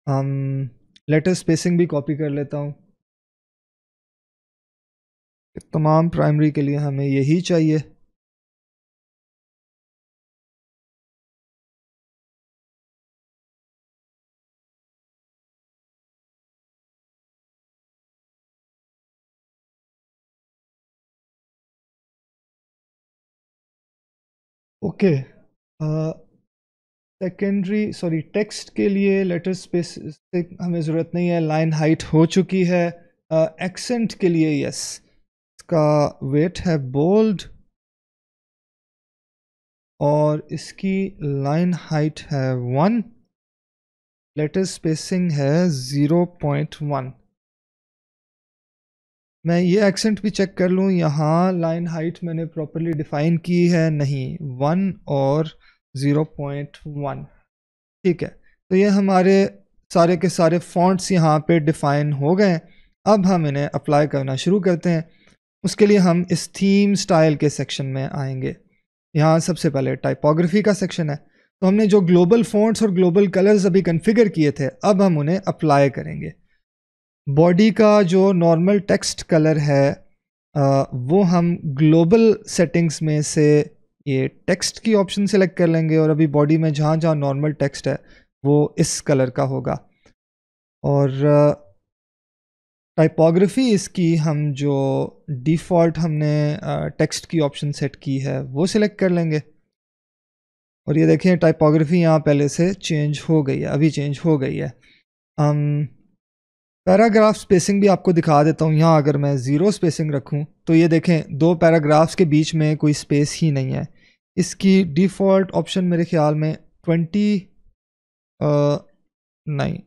हम लेटर स्पेसिंग भी कॉपी कर लेता हूँ तमाम प्राइमरी के लिए हमें यही चाहिए okay okay. uh, secondary sorry text के लिए लेटर स्पेस से हमें ज़रूरत नहीं है लाइन हाइट हो चुकी है एक्सेंट uh, के लिए यस इसका वेट है बोल्ड और इसकी लाइन हाइट है वन लेटर स्पेसिंग है ज़ीरो पॉइंट वन मैं ये एक्सेंट भी चेक कर लूँ यहाँ लाइन हाइट मैंने प्रॉपरली डिफ़ाइन की है नहीं वन और ज़ीरो पॉइंट वन ठीक है तो ये हमारे सारे के सारे फॉन्ट्स यहाँ पे डिफ़ाइन हो गए अब हम इन्हें अप्लाई करना शुरू करते हैं उसके लिए हम इस थीम स्टाइल के सेक्शन में आएंगे यहाँ सबसे पहले टाइपोग्राफी का सेक्शन है तो हमने जो ग्लोबल फॉन्ट्स और ग्लोबल कलर्स अभी कन्फिगर किए थे अब हम उन्हें अप्लाई करेंगे बॉडी का जो नॉर्मल टेक्स्ट कलर है वो हम ग्लोबल सेटिंग्स में से ये टेक्स्ट की ऑप्शन सेलेक्ट कर लेंगे और अभी बॉडी में जहाँ जहाँ नॉर्मल टेक्स्ट है वो इस कलर का होगा और टाइपोग्राफी इसकी हम जो डिफ़ॉल्ट हमने टेक्स्ट की ऑप्शन सेट की है वो सिलेक्ट कर लेंगे और ये देखें टाइपोग्राफी यहाँ पहले से चेंज हो गई है अभी चेंज हो गई है हम पैराग्राफ स्पेसिंग भी आपको दिखा देता हूँ यहाँ अगर मैं ज़ीरो स्पेसिंग रखूँ तो ये देखें दो पैराग्राफ्स के बीच में कोई स्पेस ही नहीं है इसकी डिफ़ॉल्ट ऑप्शन मेरे ख्याल में ट्वेंटी uh, नहीं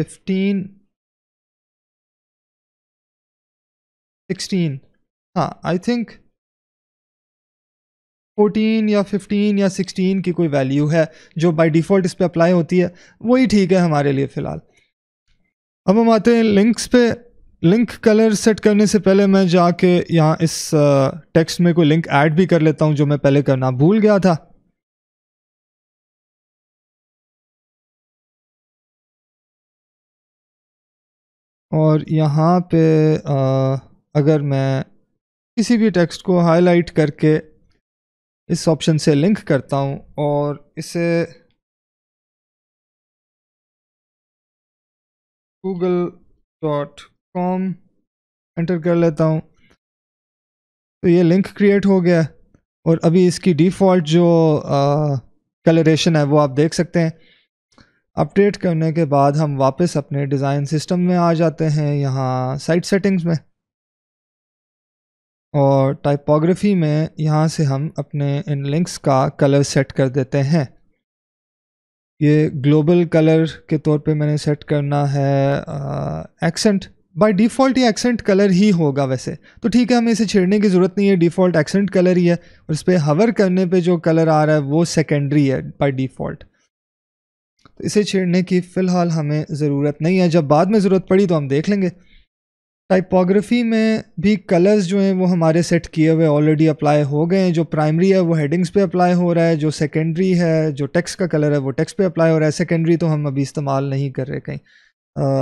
फिफ्टीन सिक्सटीन हाँ आई थिंक फोर्टीन या फिफ्टीन या सिक्सटीन की कोई वैल्यू है जो बाय डिफ़ॉल्ट इस पर अप्लाई होती है वही ठीक है हमारे लिए फ़िलहाल अब हम आते हैं लिंक्स पे लिंक कलर सेट करने से पहले मैं जाके यहाँ इस टेक्स्ट में कोई लिंक ऐड भी कर लेता हूँ जो मैं पहले करना भूल गया था और यहाँ पे आ, अगर मैं किसी भी टेक्स्ट को हाईलाइट करके इस ऑप्शन से लिंक करता हूँ और इसे गूगल डॉट कॉम एंटर कर लेता हूँ तो ये लिंक क्रिएट हो गया और अभी इसकी डिफ़ॉल्ट जो कलरेशन है वो आप देख सकते हैं अपडेट करने के बाद हम वापस अपने डिज़ाइन सिस्टम में आ जाते हैं यहाँ साइट सेटिंग्स में और टाइपोग्राफी में यहाँ से हम अपने इन लिंक्स का कलर सेट कर देते हैं ये ग्लोबल कलर के तौर पे मैंने सेट करना है एक्सेंट बाय डिफ़ॉल्ट ये एक्सेंट कलर ही होगा वैसे तो ठीक है हमें इसे छेड़ने की ज़रूरत नहीं है डिफ़ॉल्ट एक्सेंट कलर ही है और इस पर हवर करने पे जो कलर आ रहा है वो सेकेंडरी है बाय डिफ़ॉल्ट तो इसे छेड़ने की फ़िलहाल हमें ज़रूरत नहीं है जब बाद में ज़रूरत पड़ी तो हम देख लेंगे टाइपोग्राफी में भी कलर्स जो हैं वो हमारे सेट किए हुए ऑलरेडी अप्लाई हो गए हैं जो प्राइमरी है वो हेडिंग्स पे अप्लाई हो रहा है जो सेकेंडरी है जो टेक्स्ट का कलर है वो टेक्स्ट पे अप्लाई हो रहा है सेकेंडरी तो हम अभी इस्तेमाल नहीं कर रहे कहीं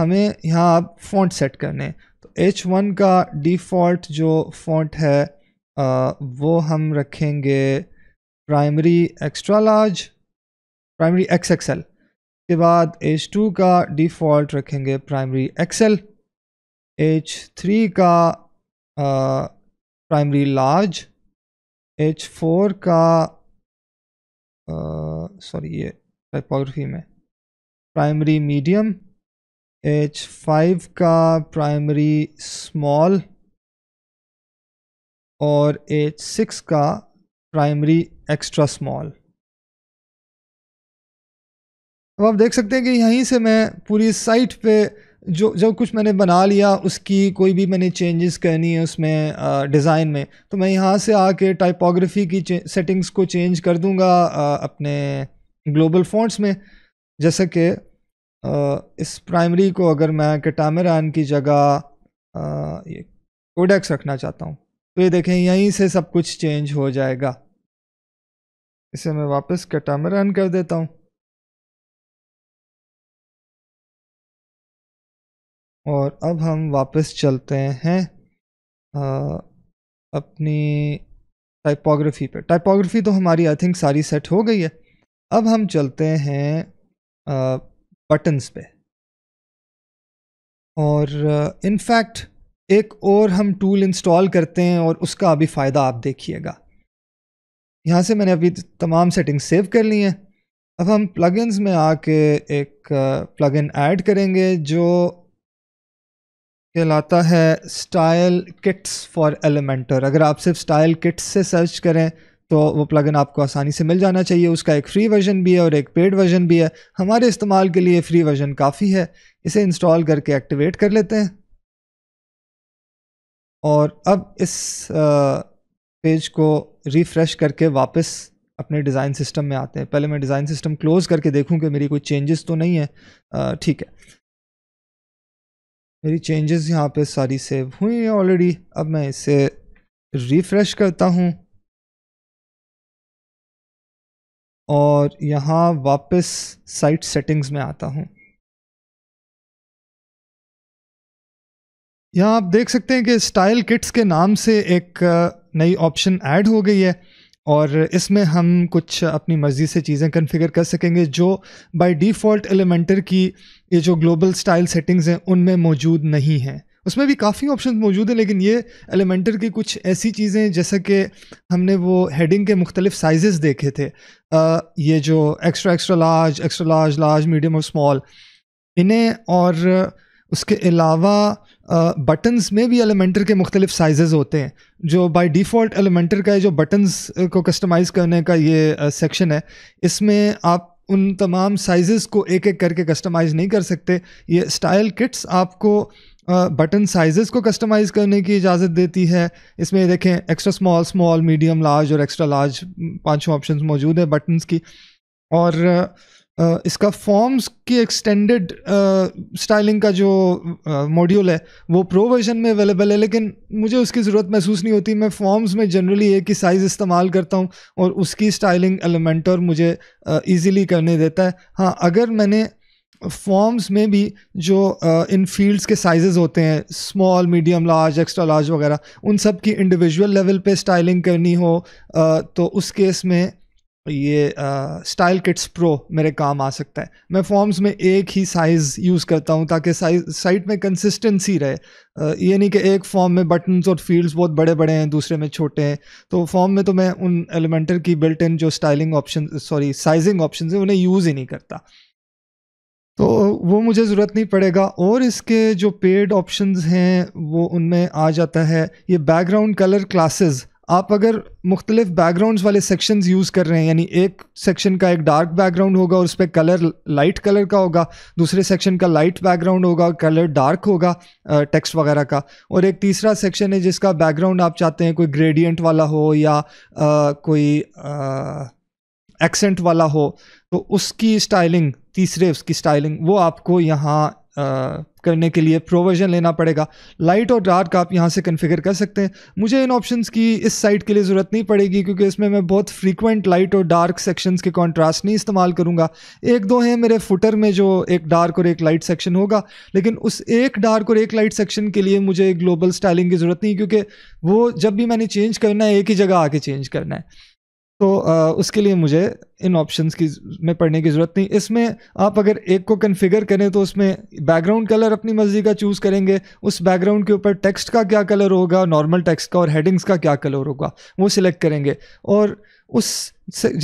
हमें यहाँ अब फ़ॉन्ट सेट करने हैं तो एच वन का डिफ़ॉल्ट जो फ़ॉन्ट है आ, वो हम रखेंगे primary extra large primary X XL के बाद एच टू का डिफ़ॉल्ट रखेंगे प्राइमरी एक्सएल एच थ्री का प्राइमरी लार्ज एच फोर का सॉरी ये टाइपोग्राफी में प्राइमरी मीडियम एच फाइव का प्राइमरी स्मॉल और एच सिक्स का प्राइमरी एक्स्ट्रा स्मॉल अब आप देख सकते हैं कि यहीं से मैं पूरी साइट पे जो जो कुछ मैंने बना लिया उसकी कोई भी मैंने चेंजेस करनी है उसमें डिज़ाइन में तो मैं यहाँ से आके टाइपोग्राफी की सेटिंग्स को चेंज कर दूँगा अपने ग्लोबल फॉन्ट्स में जैसे कि इस प्राइमरी को अगर मैं कटामरान की जगह कोडेक्स रखना चाहता हूँ तो ये देखें यहीं से सब कुछ चेंज हो जाएगा इसे मैं वापस कटामरान कर देता हूँ और अब हम वापस चलते हैं आ, अपनी टाइपोग्राफी पे टाइपोग्राफी तो हमारी आई थिंक सारी सेट हो गई है अब हम चलते हैं आ, बटन्स पे और इनफैक्ट uh, एक और हम टूल इंस्टॉल करते हैं और उसका अभी फ़ायदा आप देखिएगा यहाँ से मैंने अभी तमाम सेटिंग्स सेव कर ली हैं अब हम प्लगइन्स में आके एक प्लगइन uh, ऐड करेंगे जो कहलाता है स्टाइल किट्स फॉर एलिमेंटर अगर आप सिर्फ स्टाइल किट्स से सर्च करें तो वो प्लगइन आपको आसानी से मिल जाना चाहिए उसका एक फ्री वर्जन भी है और एक पेड वर्जन भी है हमारे इस्तेमाल के लिए फ्री वर्जन काफ़ी है इसे इंस्टॉल करके एक्टिवेट कर लेते हैं और अब इस पेज को रिफ़्रेश करके वापस अपने डिज़ाइन सिस्टम में आते हैं पहले मैं डिज़ाइन सिस्टम क्लोज़ करके देखूँ कि मेरी कोई चेंजेस तो नहीं है ठीक है मेरी चेंजेस यहाँ पे सारी सेव हुई हैं ऑलरेडी अब मैं इसे रिफ़्रेश करता हूँ और यहाँ वापस साइट सेटिंग्स में आता हूँ यहाँ आप देख सकते हैं कि स्टाइल किट्स के नाम से एक नई ऑप्शन ऐड हो गई है और इसमें हम कुछ अपनी मर्ज़ी से चीज़ें कन्फ़िगर कर सकेंगे जो बाय डिफ़ॉल्ट एलिमेंटर की ये जो ग्लोबल स्टाइल सेटिंग्स हैं उनमें मौजूद नहीं हैं उसमें भी काफ़ी ऑप्शन मौजूद हैं लेकिन ये एलिमेंटर की कुछ ऐसी चीज़ें जैसे कि हमने वो हेडिंग के मुख्तलिफ साइज़ देखे थे आ, ये जो extra extra large extra large large medium और स्मॉल इन्हें और उसके अलावा बटन्स में भी एलिमेंटर के मुख्तलिफ साइज़ होते हैं जो बाय डिफ़ॉल्ट एलिमेंटर का जो बटन्स को कस्टमाइज़ करने का ये सेक्शन है इसमें आप उन तमाम साइज़ को एक एक करके कस्टमाइज़ नहीं कर सकते ये स्टाइल किट्स आपको बटन साइजेस को कस्टमाइज़ करने की इजाज़त देती है इसमें देखें extra small small medium large और एक्स्ट्रा लार्ज पांचों ऑप्शंस मौजूद हैं बटन्स की और uh, इसका फॉर्म्स की एक्सटेंडेड स्टाइलिंग uh, का जो मॉड्यूल uh, है वो प्रो वर्जन में अवेलेबल है लेकिन मुझे उसकी ज़रूरत महसूस नहीं होती मैं फॉर्म्स में जनरली एक ही साइज़ इस्तेमाल करता हूँ और उसकी स्टाइलिंग एलिमेंटर मुझे ईजीली करने देता है हाँ अगर मैंने फॉर्म्स में भी जो इन फील्ड्स के साइजेस होते हैं small medium large extra large वगैरह उन सब की इंडिविजुअल लेवल पे स्टाइलिंग करनी हो तो उस केस में ये स्टाइल किट्स प्रो मेरे काम आ सकता है मैं फॉर्म्स में एक ही साइज़ यूज़ करता हूँ ताकि साइज साइट में कंसिस्टेंसी रहे uh, ये नहीं कि एक फॉर्म में बटन्स और फील्ड्स बहुत बड़े बड़े हैं दूसरे में छोटे हैं तो फॉर्म में तो मैं उन एलिमेंटर की बिल्ट इन जो styling option sorry sizing option है उन्हें यूज़ ही नहीं करता तो वो मुझे ज़रूरत नहीं पड़ेगा और इसके जो पेड ऑप्शंस हैं वो उनमें आ जाता है ये बैकग्राउंड कलर क्लासेस आप अगर मुख्तलिफ बैकग्राउंड्स वाले सेक्शंस यूज़ कर रहे हैं यानी एक सेक्शन का एक डार्क बैकग्राउंड होगा और उस पर कलर लाइट कलर का होगा दूसरे सेक्शन का लाइट बैकग्राउंड होगा कलर डार्क होगा टेक्स्ट वगैरह का और एक तीसरा सेक्शन है जिसका बैकग्राउंड आप चाहते हैं कोई ग्रेडियंट वाला हो या आ, कोई आ, एक्सेंट वाला हो तो उसकी स्टाइलिंग तीसरे उसकी स्टाइलिंग वो आपको यहाँ करने के लिए प्रोविजन लेना पड़ेगा लाइट और डार्क आप यहाँ से कन्फिगर कर सकते हैं मुझे इन ऑप्शंस की इस साइट के लिए ज़रूरत नहीं पड़ेगी क्योंकि इसमें मैं बहुत फ्रीक्वेंट लाइट और डार्क सेक्शंस के कॉन्ट्रास्ट नहीं इस्तेमाल करूँगा एक दो हैं मेरे फुटर में जो एक डार्क और एक लाइट सेक्शन होगा लेकिन उस एक डार्क और एक लाइट सेक्शन के लिए मुझे ग्लोबल स्टाइलिंग की ज़रूरत नहीं क्योंकि वो जब भी मैंने चेंज करना है एक ही जगह आके चेंज करना है तो आ, उसके लिए मुझे इन ऑप्शंस की में पढ़ने की ज़रूरत नहीं इसमें आप अगर एक को कन्फिगर करें तो उसमें बैकग्राउंड कलर अपनी मर्ज़ी का चूज़ करेंगे उस बैकग्राउंड के ऊपर टेक्स्ट का क्या कलर होगा नॉर्मल टेक्स्ट का और हेडिंग्स का क्या कलर होगा वो सिलेक्ट करेंगे और उस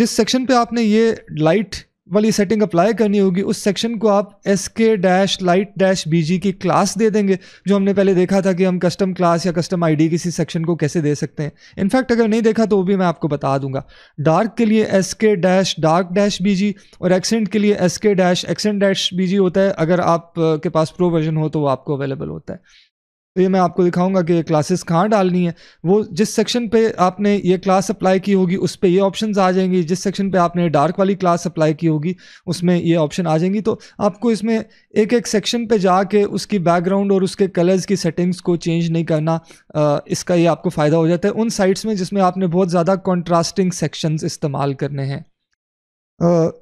जिस सेक्शन पे आपने ये लाइट वाली सेटिंग अप्लाई करनी होगी उस सेक्शन को आप S K dash light dash B G की क्लास दे देंगे जो हमने पहले देखा था कि हम कस्टम क्लास या कस्टम आई डी किसी सेक्शन को कैसे दे सकते हैं इनफैक्ट अगर नहीं देखा तो वो भी मैं आपको बता दूंगा डार्क के लिए S K dash dark dash B G और एक्सेंट के लिए S K dash accent dash B G होता है अगर आपके पास प्रो वर्जन हो तो वो आपको अवेलेबल होता है तो ये मैं आपको दिखाऊंगा कि ये क्लासेस कहाँ डालनी है वो जिस सेक्शन पे आपने ये क्लास अप्लाई की होगी उस पर ये ऑप्शन आ जाएंगी जिस सेक्शन पे आपने डार्क वाली क्लास अप्लाई की होगी उसमें ये ऑप्शन आ जाएंगी तो आपको इसमें एक एक सेक्शन पे जाके उसकी बैकग्राउंड और उसके कलर्स की सेटिंग्स को चेंज नहीं करना इसका ये आपको फ़ायदा हो जाता है उन साइट्स में जिसमें आपने बहुत ज़्यादा कॉन्ट्रास्टिंग सेक्शन इस्तेमाल करने हैं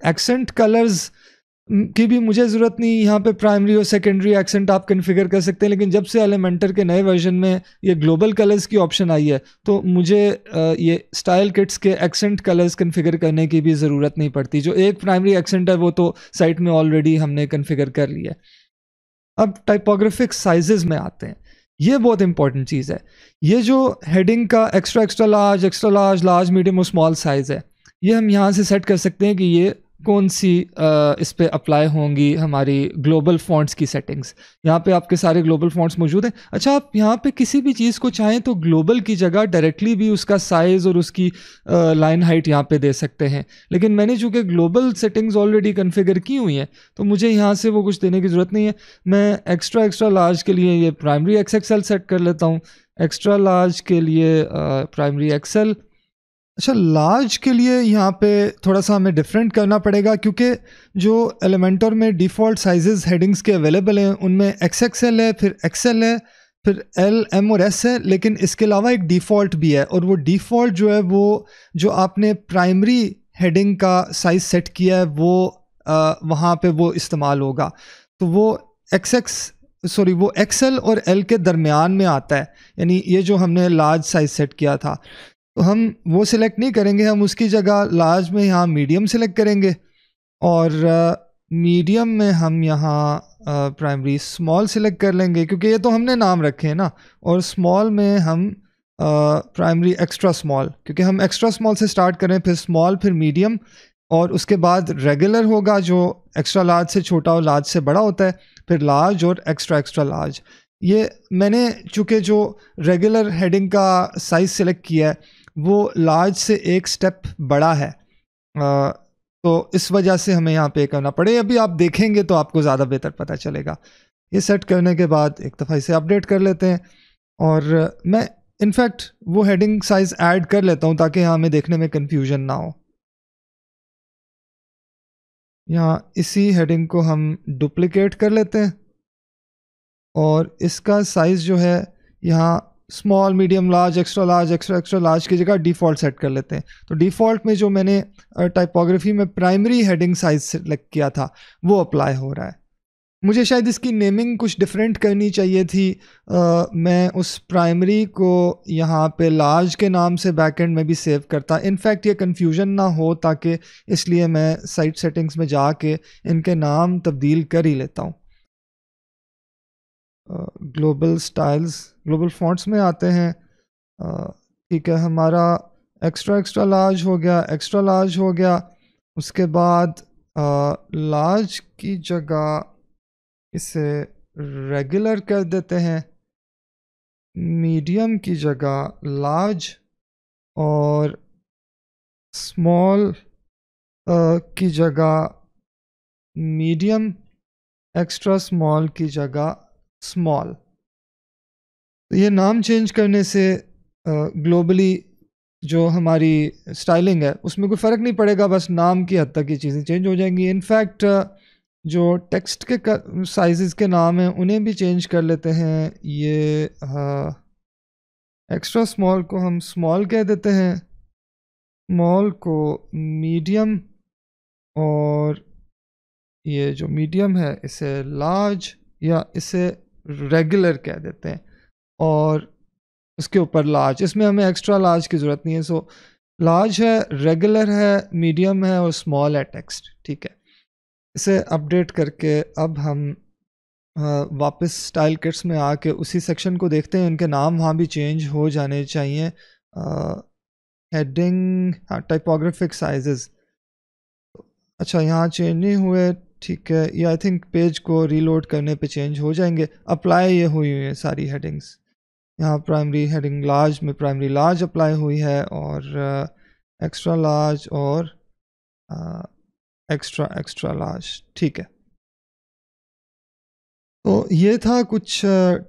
एक्सेंट कलर्स uh, की भी मुझे ज़रूरत नहीं यहाँ पे प्राइमरी और सेकेंडरी एक्सेंट आप कन्फिगर कर सकते हैं लेकिन जब से एलिमेंटर के नए वर्जन में ये ग्लोबल कलर्स की ऑप्शन आई है तो मुझे ये स्टाइल किट्स के एक्सेंट कलर्स कन्फिगर करने की भी ज़रूरत नहीं पड़ती जो एक प्राइमरी एक्सेंट है वो तो साइट में ऑलरेडी हमने कन्फिगर कर लिया अब टाइपोग्राफिक साइजेस में आते हैं ये बहुत इंपॉर्टेंट चीज़ है ये जो हेडिंग का extra extra large extra large large medium और स्मॉल साइज़ है ये हम यहाँ से सेट कर सकते हैं कि ये कौन सी इस पर अप्लाई होंगी हमारी ग्लोबल फॉन्ट्स की सेटिंग्स यहाँ पे आपके सारे ग्लोबल फॉन्ट्स मौजूद हैं अच्छा आप यहाँ पे किसी भी चीज़ को चाहें तो ग्लोबल की जगह डायरेक्टली भी उसका साइज़ और उसकी लाइन हाइट यहाँ पे दे सकते हैं लेकिन मैंने चूँकि ग्लोबल सेटिंग्स ऑलरेडी कन्फिगर की हुई हैं तो मुझे यहाँ से वो कुछ देने की ज़रूरत नहीं है मैं एक्स्ट्रा एक्स्ट्रा लार्ज के लिए ये प्राइमरी एक्स सेट कर लेता हूँ एक्स्ट्रा लार्ज के लिए प्राइमरी एक्सेल अच्छा लार्ज के लिए यहाँ पे थोड़ा सा हमें डिफरेंट करना पड़ेगा क्योंकि जो एलिमेंटोर में डिफ़ॉल्ट साइजेस हेडिंग्स के अवेलेबल हैं उनमें एक्स एक्सएल है फिर एक्सएल है फिर एल एम और एस है लेकिन इसके अलावा एक डिफ़ॉल्ट भी है और वो डिफ़ॉल्ट जो है वो जो आपने प्राइमरी हेडिंग का साइज सेट किया है वो आ, वहाँ पर वो इस्तेमाल होगा तो वो एक्स एक्स सॉरी वो एक्सएल और एल के दरमियान में आता है यानी ये जो हमने लार्ज साइज सेट किया था तो हम वो सिलेक्ट नहीं करेंगे हम उसकी जगह लार्ज में यहाँ मीडियम सिलेक्ट करेंगे और मीडियम में हम यहाँ प्राइमरी स्मॉल सिलेक्ट कर लेंगे क्योंकि ये तो हमने नाम रखे हैं ना और स्मॉल में हम प्राइमरी एक्स्ट्रा स्मॉल क्योंकि हम एक्स्ट्रा स्मॉल से स्टार्ट करें फिर स्मॉल फिर मीडियम और उसके बाद रेगुलर होगा जो एक्स्ट्रा लार्ज से छोटा और लार्ज से बड़ा होता है फिर लार्ज और एक्स्ट्रा एक्स्ट्रा लार्ज ये मैंने चूँकि जो रेगुलर हेडिंग का साइज़ सिलेक्ट किया है वो लार्ज से एक स्टेप बड़ा है आ, तो इस वजह से हमें यहाँ पे करना पड़े अभी आप देखेंगे तो आपको ज़्यादा बेहतर पता चलेगा ये सेट करने के बाद एक दफ़ा इसे अपडेट कर लेते हैं और मैं इनफैक्ट वो हेडिंग साइज ऐड कर लेता हूँ ताकि हमें देखने में कन्फ्यूजन ना हो यहाँ इसी हेडिंग को हम डुप्लिकेट कर लेते हैं और इसका साइज़ जो है यहाँ small medium large extra large extra extra large की जगह डिफ़ॉल्ट सेट कर लेते हैं तो डिफ़ॉल्ट में जो मैंने टाइपोग्राफी में प्राइमरी हेडिंग साइज सेलेक्ट किया था वो अप्लाई हो रहा है मुझे शायद इसकी नेमिंग कुछ डिफरेंट करनी चाहिए थी आ, मैं उस प्राइमरी को यहाँ पे लार्ज के नाम से बैकएंड में भी सेव करता इनफैक्ट ये कन्फ्यूजन ना हो ताकि इसलिए मैं साइट सेटिंग्स में जाके इनके नाम तब्दील कर ही लेता हूँ ग्लोबल स्टाइल्स ग्लोबल फॉन्ट्स में आते हैं ठीक है हमारा एक्स्ट्रा एक्स्ट्रा लार्ज हो गया एक्स्ट्रा लार्ज हो गया उसके बाद लार्ज की जगह इसे रेगुलर कर देते हैं मीडियम की जगह लार्ज और स्मॉल की जगह मीडियम एक्स्ट्रा स्मॉल की जगह स्मॉल तो ये नाम चेंज करने से ग्लोबली जो हमारी स्टाइलिंग है उसमें कोई फ़र्क नहीं पड़ेगा बस नाम की हद तक ये चीज़ें चेंज हो जाएंगी इनफैक्ट जो टेक्स्ट के साइज़ के नाम हैं उन्हें भी चेंज कर लेते हैं ये एक्स्ट्रा स्मॉल को हम स्मॉल कह देते हैं स्मॉल को मीडियम और ये जो मीडियम है इसे लार्ज या इसे रेगुलर कह देते हैं और उसके ऊपर लार्ज इसमें हमें एक्स्ट्रा लार्ज की ज़रूरत नहीं है सो लार्ज है रेगुलर है मीडियम है और स्मॉल है टेक्स्ट ठीक है इसे अपडेट करके अब हम हाँ, वापस स्टाइल किट्स में आके उसी सेक्शन को देखते हैं उनके नाम वहाँ भी चेंज हो जाने चाहिए हेडिंग हाँ टाइपोग्राफिक साइजेस अच्छा यहाँ चेंज नहीं हुए ठीक है ये आई थिंक पेज को रीलोड करने पे चेंज हो जाएंगे अप्लाई ये हुई हुई है सारी हेडिंग्स यहाँ प्राइमरी हेडिंग लार्ज में प्राइमरी लार्ज अप्लाई हुई है और एक्स्ट्रा uh, लार्ज और एक्स्ट्रा एक्स्ट्रा लार्ज ठीक है तो ये था कुछ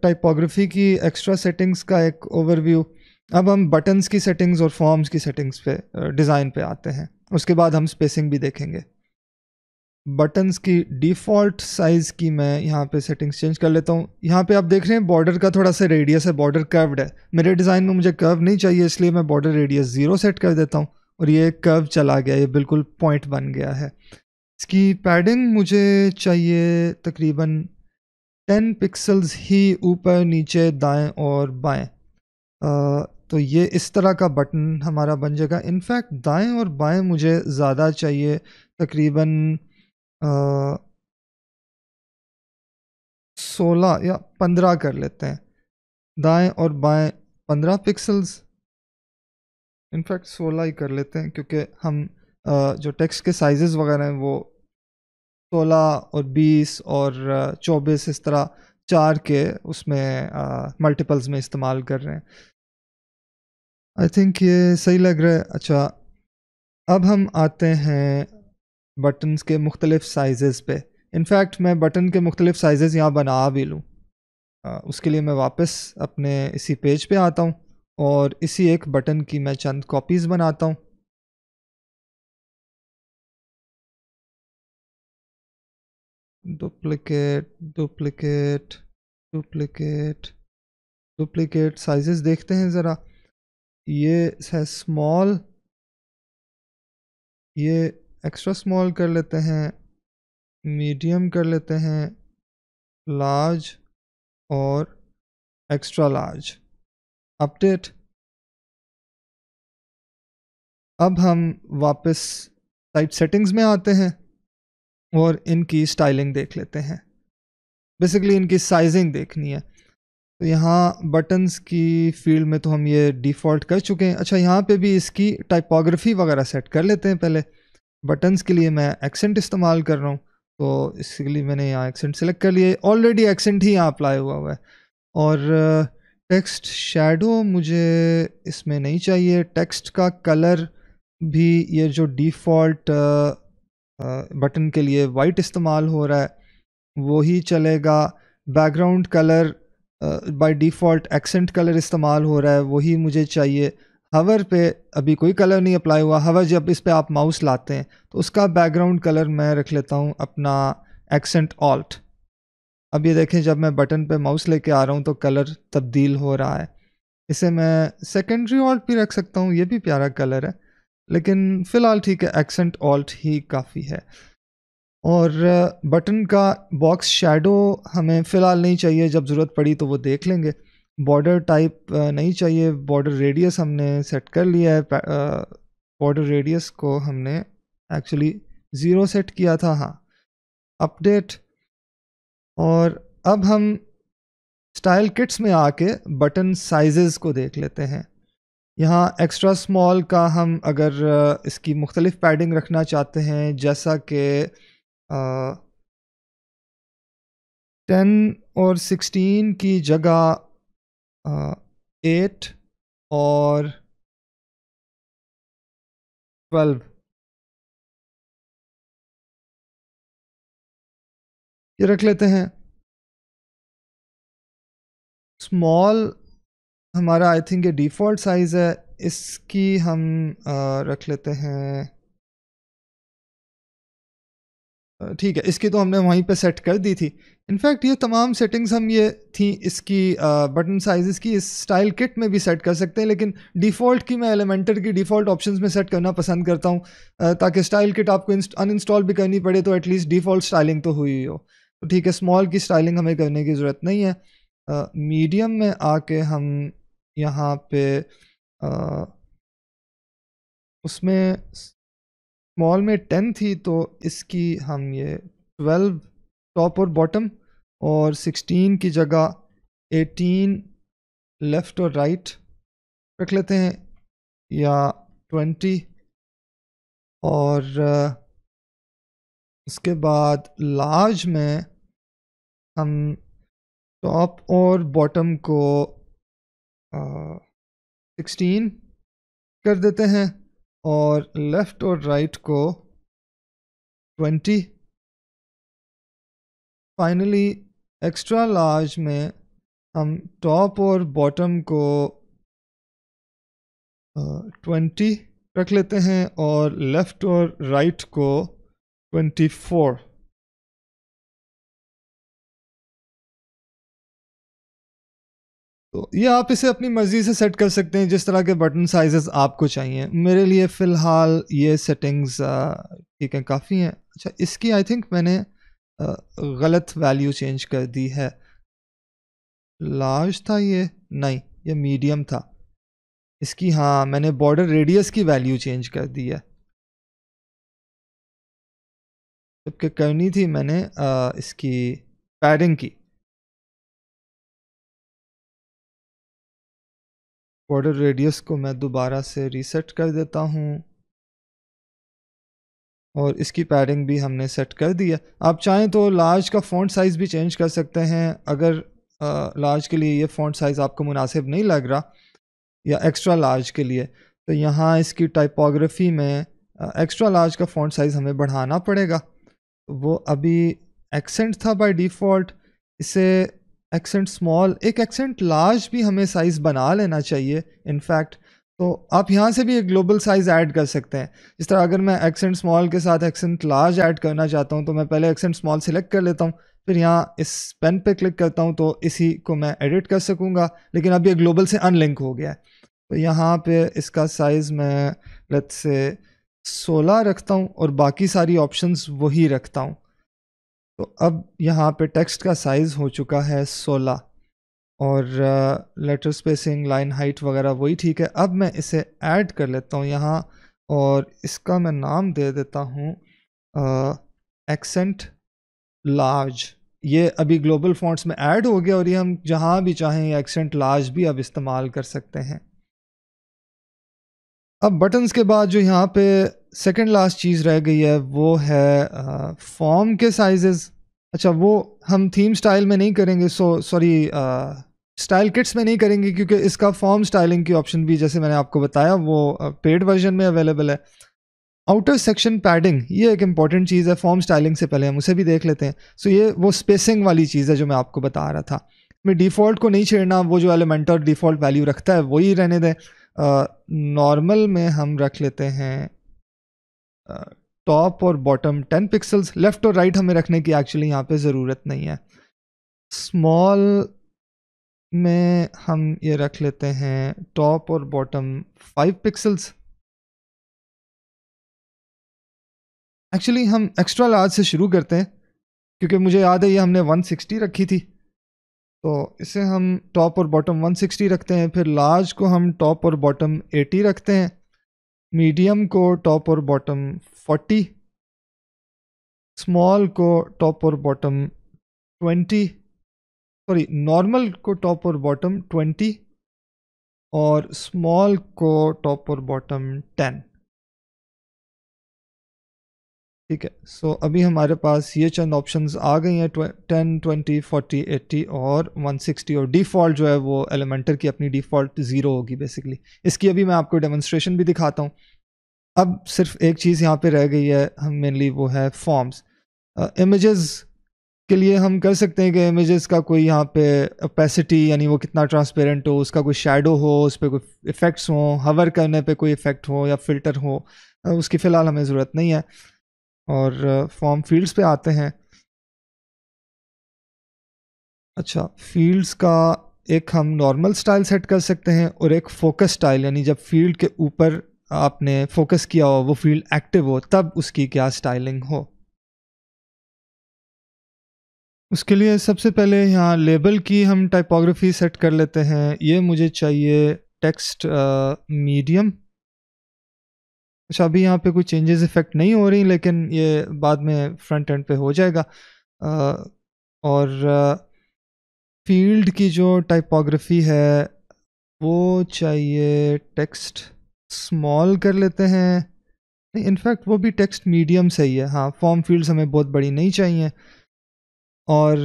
टाइपोग्राफी uh, की एक्स्ट्रा सेटिंग्स का एक ओवरव्यू अब हम बटन्स की सेटिंग्स और फॉर्म्स की सेटिंग्स पे डिज़ाइन uh, पे आते हैं उसके बाद हम स्पेसिंग भी देखेंगे बटन्स की डिफ़ॉल्ट साइज़ की मैं यहाँ पे सेटिंग्स चेंज कर लेता हूँ यहाँ पे आप देख रहे हैं बॉर्डर का थोड़ा सा रेडियस है बॉर्डर कर्व्ड है मेरे डिज़ाइन में मुझे कर्व नहीं चाहिए इसलिए मैं बॉर्डर रेडियस ज़ीरो सेट कर देता हूँ और ये कर्व चला गया ये बिल्कुल पॉइंट बन गया है इसकी पैडिंग मुझे चाहिए तकरीबन टेन पिक्सल्स ही ऊपर नीचे दाएँ और बाएँ तो ये इस तरह का बटन हमारा बन जाएगा इनफैक्ट दाएँ और बाएँ मुझे ज़्यादा चाहिए तकरीबन सोलह या पंद्रह कर लेते हैं दाएं और बाएं पंद्रह पिक्सल्स इनफैक्ट सोलह ही कर लेते हैं क्योंकि हम आ, जो टेक्स्ट के साइजेस वगैरह हैं वो सोलह और बीस और चौबीस इस तरह चार के उसमें मल्टीपल्स में इस्तेमाल कर रहे हैं आई थिंक ये सही लग रहा है अच्छा अब हम आते हैं बटन्स के मुख्तलिफ़ साइज़ पे इनफैक्ट मैं बटन के मुख्तलिफ़ साइज़ यहाँ बना भी लूँ उसके लिए मैं वापस अपने इसी पेज पे आता हूँ और इसी एक बटन की मैं चंद कॉपीज़ बनाता हूँ duplicate duplicate duplicate duplicate sizes देखते हैं ज़रा ये है स्मॉल ये एक्स्ट्रा स्मॉल कर लेते हैं मीडियम कर लेते हैं लार्ज और एक्स्ट्रा लार्ज अपडेट अब हम वापस टाइप सेटिंग्स में आते हैं और इनकी स्टाइलिंग देख लेते हैं बेसिकली इनकी साइजिंग देखनी है तो यहाँ बटन्स की फील्ड में तो हम ये डिफ़ॉल्ट कर चुके हैं अच्छा यहाँ पे भी इसकी टाइपोग्राफी वगैरह सेट कर लेते हैं पहले बटन्स के लिए मैं एक्सेंट इस्तेमाल कर रहा हूँ तो इसके लिए मैंने यहाँ एक्सेंट सेलेक्ट कर लिए ऑलरेडी एक्सेंट ही यहाँ अप्लाई हुआ हुआ है और टेक्स्ट uh, शेडो मुझे इसमें नहीं चाहिए टेक्स्ट का कलर भी ये जो डिफ़ॉल्ट बटन uh, uh, के लिए वाइट इस्तेमाल हो रहा है वो ही चलेगा background colour by default accent colour इस्तेमाल हो रहा है वही मुझे चाहिए हवर पे अभी कोई कलर नहीं अप्लाई हुआ हवर जब इस पर आप माउस लाते हैं तो उसका बैकग्राउंड कलर मैं रख लेता हूँ अपना एक्सेंट ऑल्ट अब ये देखें जब मैं बटन पे माउस लेके आ रहा हूँ तो कलर तब्दील हो रहा है इसे मैं सेकेंडरी ऑल्ट भी रख सकता हूँ ये भी प्यारा कलर है लेकिन फ़िलहाल ठीक है एक्सेंट ऑल्ट ही काफ़ी है और बटन uh, का बॉक्स शेडो हमें फ़िलहाल नहीं चाहिए जब ज़रूरत पड़ी तो वो देख लेंगे बॉर्डर टाइप नहीं चाहिए बॉर्डर रेडियस हमने सेट कर लिया है बॉर्डर रेडियस को हमने एक्चुअली ज़ीरो सेट किया था हाँ अपडेट और अब हम स्टाइल किट्स में आके बटन साइजेस को देख लेते हैं यहाँ एक्स्ट्रा स्मॉल का हम अगर इसकी मुख्तलिफ पैडिंग रखना चाहते हैं जैसा कि टेन और सिक्सटीन की जगह एट और ट्वेल्व ये रख लेते हैं स्मॉल हमारा आई थिंक ये डिफ़ॉल्ट साइज़ है इसकी हम आ, रख लेते हैं ठीक है इसकी तो हमने वहीं पे सेट कर दी थी इनफैक्ट ये तमाम सेटिंग्स हम ये थी इसकी बटन साइज़ की इस स्टाइल किट में भी सेट कर सकते हैं लेकिन डिफ़ॉल्ट की मैं एलिमेंटर की डिफ़ॉल्ट ऑप्शंस में सेट करना पसंद करता हूँ ताकि स्टाइल किट आपको अनइंस्टॉल भी करनी पड़े तो एटलीस्ट डिफ़ॉल्ट स्टाइलिंग तो हुई हो तो ठीक है स्मॉल की स्टाइलिंग हमें करने की ज़रूरत नहीं है मीडियम में आके हम यहाँ पे आ, उसमें स्मॉल में टेन थी तो इसकी हम ये ट्वेल्व टॉप और बॉटम और सिक्सटीन की जगह एटीन लेफ़्ट और राइट रख लेते हैं या ट्वेंटी और उसके बाद लार्ज में हम टॉप और बॉटम को सिक्सटीन कर देते हैं और लेफ़्ट और राइट को ट्वेंटी फाइनली एक्स्ट्रा लार्ज में हम टॉप और बॉटम को ट्वेंटी रख लेते हैं और लेफ़्ट और राइट को ट्वेंटी फोर तो ये आप इसे अपनी मर्ज़ी से सेट कर सकते हैं जिस तरह के बटन साइजेस आपको चाहिए मेरे लिए फ़िलहाल ये सेटिंग्स ठीक है काफ़ी हैं अच्छा इसकी आई थिंक मैंने गलत वैल्यू चेंज कर दी है लार्ज था ये नहीं ये मीडियम था इसकी हाँ मैंने बॉर्डर रेडियस की वैल्यू चेंज कर दी है जबकि करनी थी मैंने आ, इसकी पैडिंग की बॉर्डर रेडियस को मैं दोबारा से रीसेट कर देता हूँ और इसकी पैडिंग भी हमने सेट कर दी है आप चाहें तो लार्ज का फ़ॉन्ट साइज़ भी चेंज कर सकते हैं अगर लार्ज के लिए ये फ़ॉन्ट साइज़ आपको मुनासिब नहीं लग रहा या एक्स्ट्रा लार्ज के लिए तो यहाँ इसकी टाइपोग्राफी में एक्स्ट्रा लार्ज का फ़ॉन्ट साइज़ हमें बढ़ाना पड़ेगा वो अभी एक्सेंट था बाई डिफ़ॉल्ट इसे एक्सेंट स्मॉल एक एक्सेंट लार्ज भी हमें साइज़ बना लेना चाहिए इनफैक्ट तो आप यहाँ से भी एक ग्लोबल साइज़ ऐड कर सकते हैं इस तरह अगर मैं एक्सेंट स्मॉल के साथ एक्सेंट लार्ज ऐड करना चाहता हूँ तो मैं पहले एक्सेंट स्मॉल सेलेक्ट कर लेता हूँ फिर यहाँ इस पेन पे क्लिक करता हूँ तो इसी को मैं एडिट कर सकूँगा लेकिन अब ये ग्लोबल से अनलिंक हो गया है तो यहाँ पे इसका साइज़ मैं लत से सोलह रखता हूँ और बाकी सारी ऑप्शंस वही रखता हूँ तो अब यहाँ पे टेक्स्ट का साइज़ हो चुका है 16 और लेटर स्पेसिंग लाइन हाइट वगैरह वही ठीक है अब मैं इसे ऐड कर लेता हूँ यहाँ और इसका मैं नाम दे देता हूँ एक्सेंट लार्ज ये अभी ग्लोबल फॉन्ट्स में ऐड हो गया और ये हम जहाँ भी चाहें एक्सेंट लार्ज भी अब इस्तेमाल कर सकते हैं अब बटन्स के बाद जो यहाँ पे सेकंड लास्ट चीज़ रह गई है वो है फॉर्म के साइजेस अच्छा वो हम थीम स्टाइल में नहीं करेंगे सो सॉरी स्टाइल किट्स में नहीं करेंगे क्योंकि इसका फॉर्म स्टाइलिंग की ऑप्शन भी जैसे मैंने आपको बताया वो पेड वर्जन में अवेलेबल है आउटर सेक्शन पैडिंग ये एक इंपॉर्टेंट चीज़ है फॉर्म स्टाइलिंग से पहले हम उसे भी देख लेते हैं सो so ये वो स्पेसिंग वाली चीज़ है जो मैं आपको बता रहा था मैं डिफ़ॉल्ट को नहीं छेड़ना वो जो एलिमेंटर डिफ़ॉल्ट वैल्यू रखता है वही रहने दें नॉर्मल uh, में हम रख लेते हैं टॉप uh, और बॉटम टेन पिक्सल्स लेफ़्ट और राइट right हमें रखने की एक्चुअली यहाँ पे ज़रूरत नहीं है स्मॉल में हम ये रख लेते हैं टॉप और बॉटम फाइव पिक्सल्स एक्चुअली हम एक्स्ट्रा लार्ज से शुरू करते हैं क्योंकि मुझे याद है ये हमने 160 रखी थी तो इसे हम टॉप और बॉटम 160 रखते हैं फिर लार्ज को हम टॉप और बॉटम 80 रखते हैं मीडियम को टॉप और बॉटम 40 स्मॉल को टॉप और बॉटम 20 सॉरी नॉर्मल को टॉप और बॉटम 20 और स्मॉल को टॉप और बॉटम 10 ठीक है सो so, अभी हमारे पास ये चंद ऑप्शंस आ गई हैं टेन ट्वेंटी फोर्टी एट्टी और वन सिक्सटी और डिफ़ॉल्ट जो है वो एलिमेंटर की अपनी डिफ़ॉल्ट ज़ीरो होगी बेसिकली इसकी अभी मैं आपको डेमोन्स्ट्रेशन भी दिखाता हूँ अब सिर्फ एक चीज़ यहाँ पे रह गई है हम मेनली वो है फॉर्म्स इमेजेस uh, के लिए हम कर सकते हैं कि इमेजेस का कोई यहाँ पे अपेसिटी यानी वो कितना ट्रांसपेरेंट हो उसका कोई शेडो हो उस पर कोई इफ़ेक्ट्स हो हवर करने पे कोई इफ़ेक्ट हो या फिल्टर हो उसकी फ़िलहाल हमें ज़रूरत नहीं है और फॉर्म फील्ड्स पे आते हैं अच्छा फील्ड्स का एक हम नॉर्मल स्टाइल सेट कर सकते हैं और एक फोकस स्टाइल यानी जब फील्ड के ऊपर आपने फोकस किया हो वो फील्ड एक्टिव हो तब उसकी क्या स्टाइलिंग हो उसके लिए सबसे पहले यहाँ लेबल की हम टाइपोग्राफी सेट कर लेते हैं ये मुझे चाहिए टेक्स्ट मीडियम uh, अच्छा अभी यहाँ पे कोई चेंजेस इफेक्ट नहीं हो रही लेकिन ये बाद में फ्रंट एंड पे हो जाएगा आ, और फील्ड की जो टाइपोग्राफी है वो चाहिए टेक्स्ट स्मॉल कर लेते हैं इनफैक्ट वो भी टेक्स्ट मीडियम सही है हाँ फॉर्म फील्ड्स हमें बहुत बड़ी नहीं चाहिए और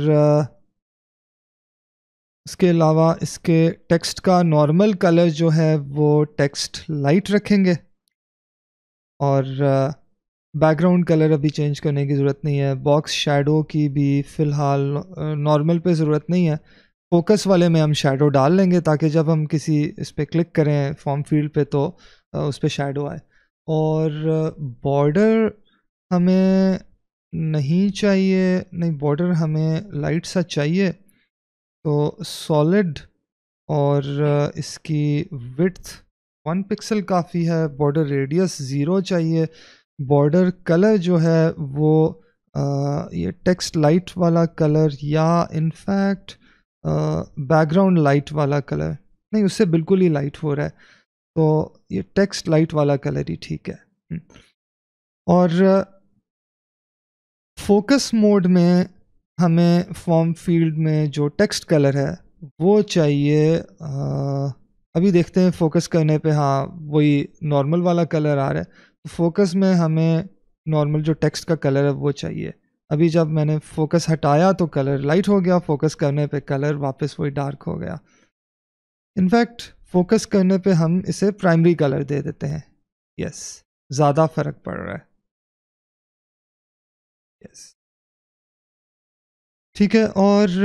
इसके अलावा इसके टेक्स्ट का नॉर्मल कलर जो है वो टेक्स्ट लाइट रखेंगे और बैकग्राउंड uh, कलर अभी चेंज करने की ज़रूरत नहीं है बॉक्स शेडो की भी फ़िलहाल नॉर्मल uh, पे ज़रूरत नहीं है फोकस वाले में हम शेडो डाल लेंगे ताकि जब हम किसी इस पर क्लिक करें फॉर्म फील्ड पे तो uh, उस पर शेडो आए और बॉर्डर हमें नहीं चाहिए नहीं बॉर्डर हमें लाइट सा चाहिए तो सॉलिड और इसकी विथ वन पिक्सल काफ़ी है बॉर्डर रेडियस ज़ीरो चाहिए बॉर्डर कलर जो है वो आ, ये टेक्स्ट लाइट वाला कलर या इनफैक्ट बैकग्राउंड लाइट वाला कलर नहीं उससे बिल्कुल ही लाइट हो रहा है तो ये टेक्स्ट लाइट वाला कलर ही ठीक है हम्म। और फोकस मोड में हमें फॉर्म फील्ड में जो टेक्स्ट कलर है वो चाहिए आ, अभी देखते हैं फोकस करने पे हाँ वही नॉर्मल वाला कलर आ रहा है तो फोकस में हमें नॉर्मल जो टेक्स्ट का कलर है वो चाहिए अभी जब मैंने फोकस हटाया तो कलर लाइट हो गया फोकस करने पे कलर वापस वही डार्क हो गया इनफैक्ट फोकस करने पे हम इसे प्राइमरी कलर दे देते हैं यस ज़्यादा फ़र्क पड़ रहा है यस ठीक है और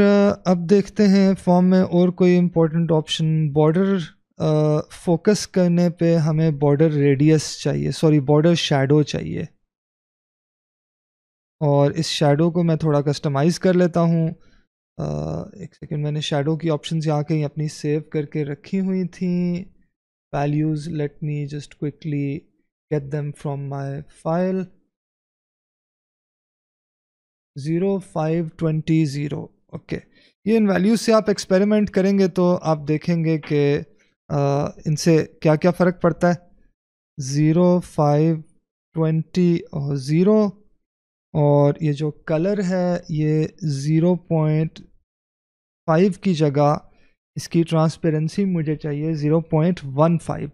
अब देखते हैं फॉर्म में और कोई इम्पोर्टेंट ऑप्शन बॉर्डर फोकस करने पे हमें बॉर्डर रेडियस चाहिए सॉरी बॉर्डर शेडो चाहिए और इस शेडो को मैं थोड़ा कस्टमाइज़ कर लेता हूँ एक सेकेंड मैंने शेडो की ऑप्शन यहाँ कहीं अपनी सेव करके रखी हुई थी values let me just quickly get them from my file zero five twenty zero okay ये इन वैल्यूज़ से आप एक्सपेरिमेंट करेंगे तो आप देखेंगे कि आ, इनसे क्या क्या फ़र्क पड़ता है ज़ीरो फाइव ट्वेंटी और ज़ीरो और ये जो कलर है ये ज़ीरो पॉइंट फाइव की जगह इसकी ट्रांसपेरेंसी मुझे चाहिए ज़ीरो पॉइंट वन फाइव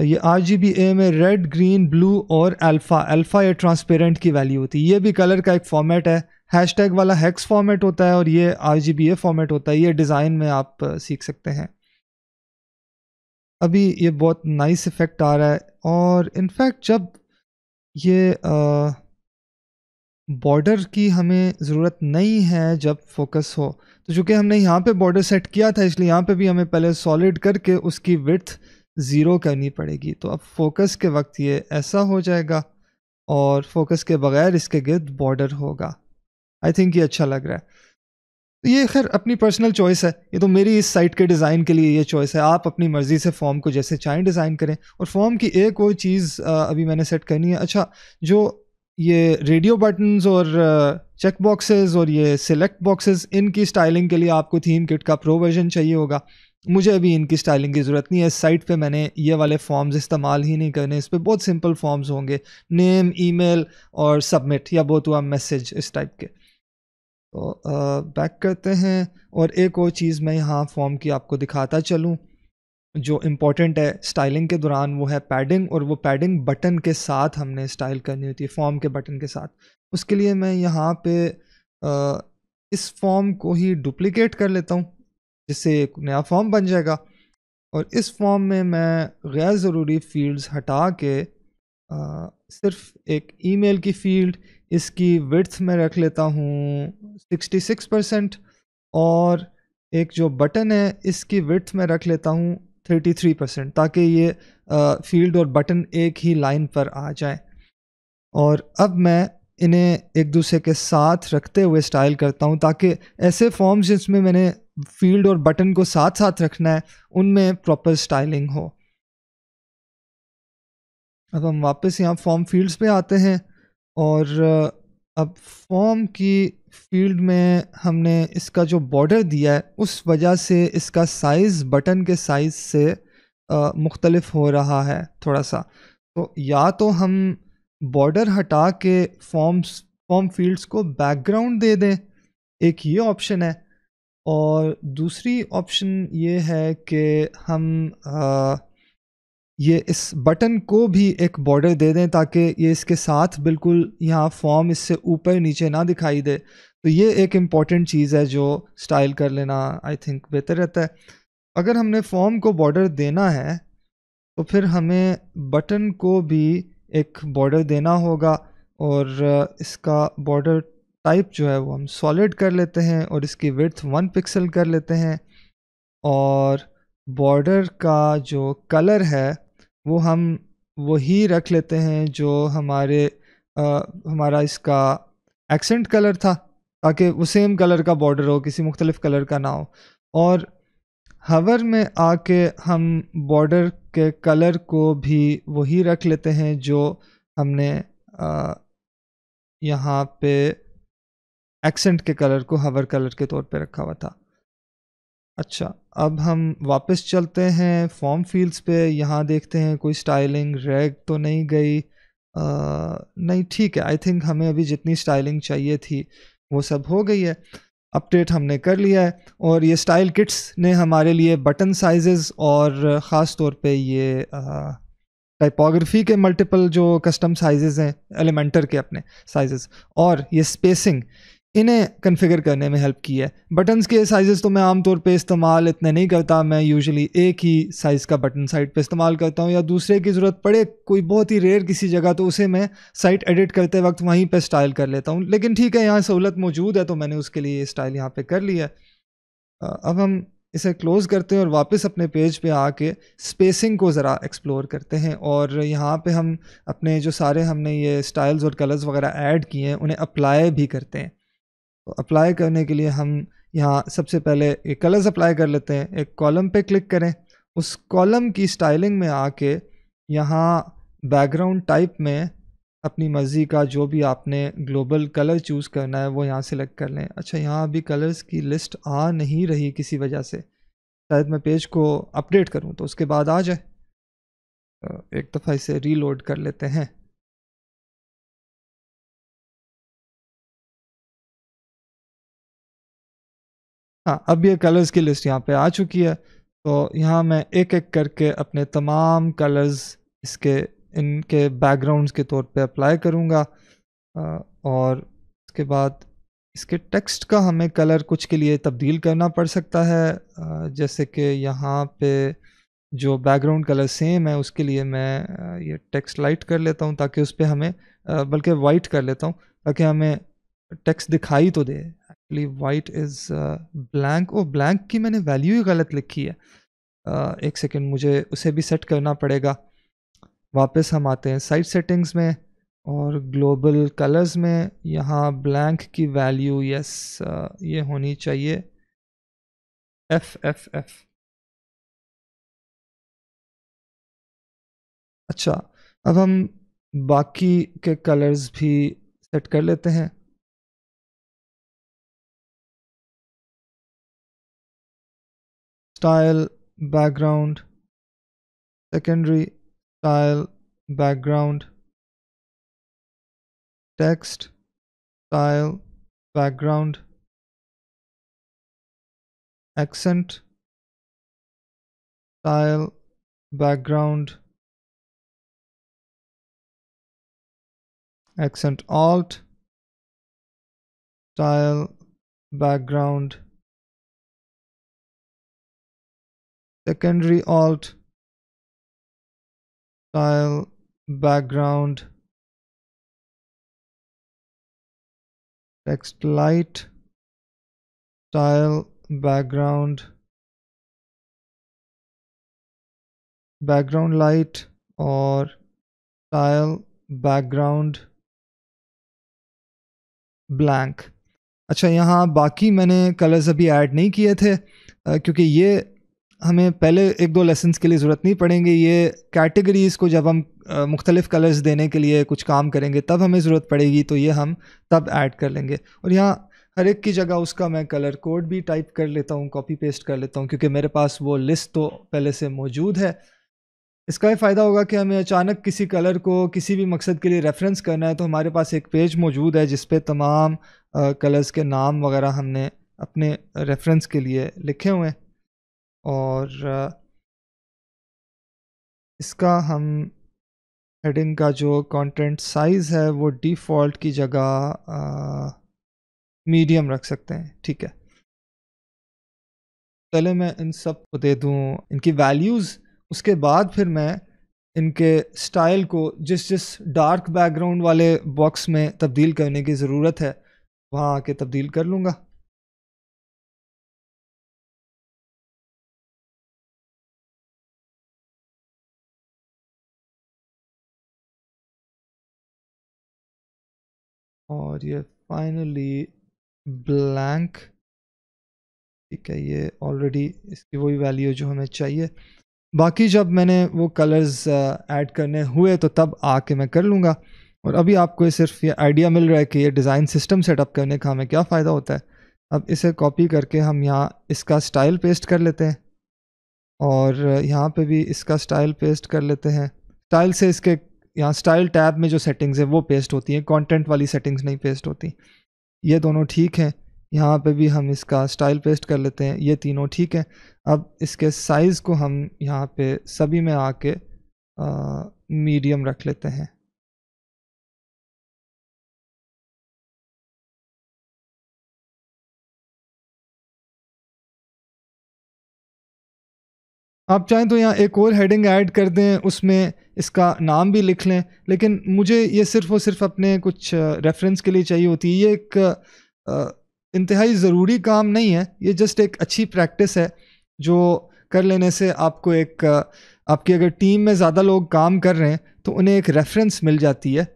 ये आर जी बी ए में रेड ग्रीन ब्लू और अल्फ़ा अल्फ़ा ये ट्रांसपेरेंट की वैल्यू होती है ये भी कलर का एक फॉर्मेट है हैशटैग वाला हैक्स फॉर्मेट होता है और ये R G B A format होता है ये डिज़ाइन में आप सीख सकते हैं अभी ये बहुत नाइस इफ़ेक्ट आ रहा है और इनफैक्ट जब ये बॉर्डर की हमें ज़रूरत नहीं है जब फोकस हो तो चूँकि हमने यहाँ पे बॉर्डर सेट किया था इसलिए यहाँ पे भी हमें पहले सॉलिड करके उसकी विथ ज़ीरो करनी पड़ेगी तो अब फोकस के वक्त ये ऐसा हो जाएगा और फोकस के बगैर इसके गिर्द बॉर्डर होगा आई थिंक ये अच्छा लग रहा है ये खैर अपनी पर्सनल चॉइस है ये तो मेरी इस साइट के डिज़ाइन के लिए ये चॉइस है आप अपनी मर्ज़ी से फॉर्म को जैसे चाहें डिज़ाइन करें और फॉर्म की एक और चीज़ अभी मैंने सेट करनी है अच्छा जो ये रेडियो बटन्स और चेक बॉक्सेस और ये सिलेक्ट बॉक्सेस इनकी स्टाइलिंग के लिए आपको थीम किट का प्रो वर्जन चाहिए होगा मुझे अभी इनकी स्टाइलिंग की ज़रूरत नहीं है साइट पे मैंने ये वाले फॉर्म्स इस्तेमाल ही नहीं करने इस पर बहुत सिंपल फॉर्म्स होंगे नेम ईमेल और सबमिट या बहुत हुआ मैसेज इस टाइप के तो बैक करते हैं और एक और चीज़ मैं यहाँ फॉर्म की आपको दिखाता चलूँ जो इम्पोर्टेंट है स्टाइलिंग के दौरान वो है पैडिंग और वो पैडिंग बटन के साथ हमने स्टाइल करनी होती है फॉर्म के बटन के साथ उसके लिए मैं यहाँ पे आ, इस फॉर्म को ही डुप्लिकेट कर लेता हूँ जिससे एक नया फॉर्म बन जाएगा और इस फॉर्म में मैं गैर ज़रूरी फील्ड्स हटा के आ, सिर्फ एक ईमेल की फ़ील्ड इसकी विड्थ में रख लेता हूँ 66 परसेंट और एक जो बटन है इसकी विड्थ में रख लेता हूँ 33 परसेंट ताकि ये फील्ड और बटन एक ही लाइन पर आ जाए और अब मैं इन्हें एक दूसरे के साथ रखते हुए स्टाइल करता हूँ ताकि ऐसे फॉर्म्स जिसमें मैंने फील्ड और बटन को साथ साथ रखना है उनमें प्रॉपर स्टाइलिंग हो अब हम वापस यहाँ फॉर्म फील्ड्स पे आते हैं और अब फॉर्म की फील्ड में हमने इसका जो बॉर्डर दिया है उस वजह से इसका साइज़ बटन के साइज़ से मुख्तलफ हो रहा है थोड़ा सा तो या तो हम बॉर्डर हटा के फॉर्म्स फॉर्म फील्ड्स को बैकग्राउंड दे दें एक ये ऑप्शन है और दूसरी ऑप्शन ये है कि हम आ, ये इस बटन को भी एक बॉर्डर दे दें ताकि ये इसके साथ बिल्कुल यहाँ फॉर्म इससे ऊपर नीचे ना दिखाई दे तो ये एक इम्पॉर्टेंट चीज़ है जो स्टाइल कर लेना आई थिंक बेहतर रहता है अगर हमने फॉर्म को बॉर्डर देना है तो फिर हमें बटन को भी एक बॉर्डर देना होगा और इसका बॉर्डर टाइप जो है वो हम सॉलिड कर लेते हैं और इसकी विर्थ वन पिक्सल कर लेते हैं और बॉर्डर का जो कलर है वो हम वही रख लेते हैं जो हमारे आ, हमारा इसका एक्सेंट कलर था ताकि वो सेम कलर का बॉर्डर हो किसी मुख्तलिफ कलर का ना हो और हवर में आके हम बॉर्डर के कलर को भी वही रख लेते हैं जो हमने यहाँ पे एक्सेंट के कलर को हवर कलर के तौर पे रखा हुआ था अच्छा अब हम वापस चलते हैं फॉर्म फील्ड्स पे यहाँ देखते हैं कोई स्टाइलिंग रैग तो नहीं गई आ, नहीं ठीक है आई थिंक हमें अभी जितनी स्टाइलिंग चाहिए थी वो सब हो गई है अपडेट हमने कर लिया है और ये स्टाइल किट्स ने हमारे लिए बटन साइजेस और ख़ास तौर पे ये टाइपोग्राफी के मल्टीपल जो कस्टम साइजेस हैं एलिमेंटर के अपने साइजेस और ये स्पेसिंग इन्हें कन्फिगर करने में हेल्प की है बटन्स के साइज़ तो मैं आमतौर पे इस्तेमाल इतने नहीं करता मैं यूजुअली एक ही साइज़ का बटन साइट पे इस्तेमाल करता हूँ या दूसरे की ज़रूरत पड़े कोई बहुत ही रेयर किसी जगह तो उसे मैं साइट एडिट करते वक्त वहीं पे स्टाइल कर लेता हूँ लेकिन ठीक है यहाँ सहूलत मौजूद है तो मैंने उसके लिए स्टाइल यहाँ पर कर लिया है अब हम इसे क्लोज़ करते हैं और वापस अपने पेज पे आके स्पेसिंग को ज़रा एक्सप्लोर करते हैं और यहाँ पे हम अपने जो सारे हमने ये स्टाइल्स और कलर्स वगैरह ऐड किए हैं उन्हें अप्लाई भी करते हैं अप्लाई करने के लिए हम यहाँ सबसे पहले एक कलर्स अप्लाई कर लेते हैं एक कॉलम पे क्लिक करें उस कॉलम की स्टाइलिंग में आके यहाँ बैकग्राउंड टाइप में अपनी मर्ज़ी का जो भी आपने ग्लोबल कलर चूज़ करना है वो यहाँ सेलेक्ट कर लें अच्छा यहाँ अभी कलर्स की लिस्ट आ नहीं रही किसी वजह से शायद मैं पेज को अपडेट करूँ तो उसके बाद आ जाए एक दफ़ा इसे रीलोड कर लेते हैं हाँ अब ये कलर्स की लिस्ट यहाँ पे आ चुकी है तो यहाँ मैं एक एक करके अपने तमाम कलर्स इसके इनके बैकग्राउंड्स के तौर पे अप्लाई करूँगा और इसके बाद इसके टेक्स्ट का हमें कलर कुछ के लिए तब्दील करना पड़ सकता है जैसे कि यहाँ पे जो बैकग्राउंड कलर सेम है उसके लिए मैं ये टेक्स्ट लाइट कर लेता हूँ ताकि उस पर हमें बल्कि वाइट कर लेता हूँ ताकि हमें टेक्स्ट दिखाई तो दे actually white is blank O blank की मैंने वैल्यू ही गलत लिखी है uh, एक सेकेंड मुझे उसे भी सेट करना पड़ेगा वापस हम आते हैं साइड सेटिंग्स में और ग्लोबल कलर्स में यहाँ ब्लैंक की वैल्यू यस yes, uh, ये होनी चाहिए एफ एफ एफ अच्छा अब हम बाकी के कलर्स भी सेट कर लेते हैं style background secondary style background text style background accent style background accent alt style background secondary alt style background text light style background background light or style background blank अच्छा यहाँ बाकी मैंने colours अभी add नहीं किए थे क्योंकि ये हमें पहले एक दो लेसन के लिए ज़रूरत नहीं पड़ेंगे ये कैटेगरीज़ को जब हम मुख्तलिफ़ कलर्स देने के लिए कुछ काम करेंगे तब हमें ज़रूरत पड़ेगी तो ये हम तब ऐड कर लेंगे और यहाँ हर एक की जगह उसका मैं कलर कोड भी टाइप कर लेता हूँ कॉपी पेस्ट कर लेता हूँ क्योंकि मेरे पास वो लिस्ट तो पहले से मौजूद है इसका ये फ़ायदा होगा कि हमें अचानक किसी कलर को किसी भी मकसद के लिए रेफरेंस करना है तो हमारे पास एक पेज मौजूद है जिसपे तमाम कलर्स के नाम वगैरह हमने अपने रेफरेंस के लिए लिखे हुए हैं और इसका हम हेडिंग का जो कंटेंट साइज़ है वो डिफ़ॉल्ट की जगह मीडियम रख सकते हैं ठीक है पहले मैं इन सब को दे दूँ इनकी वैल्यूज़ उसके बाद फिर मैं इनके स्टाइल को जिस जिस डार्क बैकग्राउंड वाले बॉक्स में तब्दील करने की ज़रूरत है वहाँ आके तब्दील कर लूँगा और ये फाइनली ब्लैंक ठीक है ये ऑलरेडी इसकी वही वैल्यू जो हमें चाहिए बाकी जब मैंने वो कलर्स ऐड करने हुए तो तब आके मैं कर लूँगा और अभी आपको ये सिर्फ ये आइडिया मिल रहा है कि ये डिज़ाइन सिस्टम सेटअप करने का हमें क्या फ़ायदा होता है अब इसे कॉपी करके हम यहाँ इसका स्टाइल पेस्ट कर लेते हैं और यहाँ पे भी इसका स्टाइल पेस्ट कर लेते हैं स्टाइल से इसके यहाँ स्टाइल टैब में जो सेटिंग्स है वो पेस्ट होती हैं कंटेंट वाली सेटिंग्स नहीं पेस्ट होती ये दोनों ठीक हैं यहाँ पे भी हम इसका स्टाइल पेस्ट कर लेते हैं ये तीनों ठीक हैं अब इसके साइज़ को हम यहाँ पे सभी में आके मीडियम रख लेते हैं आप चाहें तो यहाँ एक और हेडिंग ऐड कर दें उसमें इसका नाम भी लिख लें लेकिन मुझे ये सिर्फ़ और सिर्फ अपने कुछ रेफरेंस के लिए चाहिए होती है ये एक इंतहाई ज़रूरी काम नहीं है ये जस्ट एक अच्छी प्रैक्टिस है जो कर लेने से आपको एक आपकी अगर टीम में ज़्यादा लोग काम कर रहे हैं तो उन्हें एक रेफरेंस मिल जाती है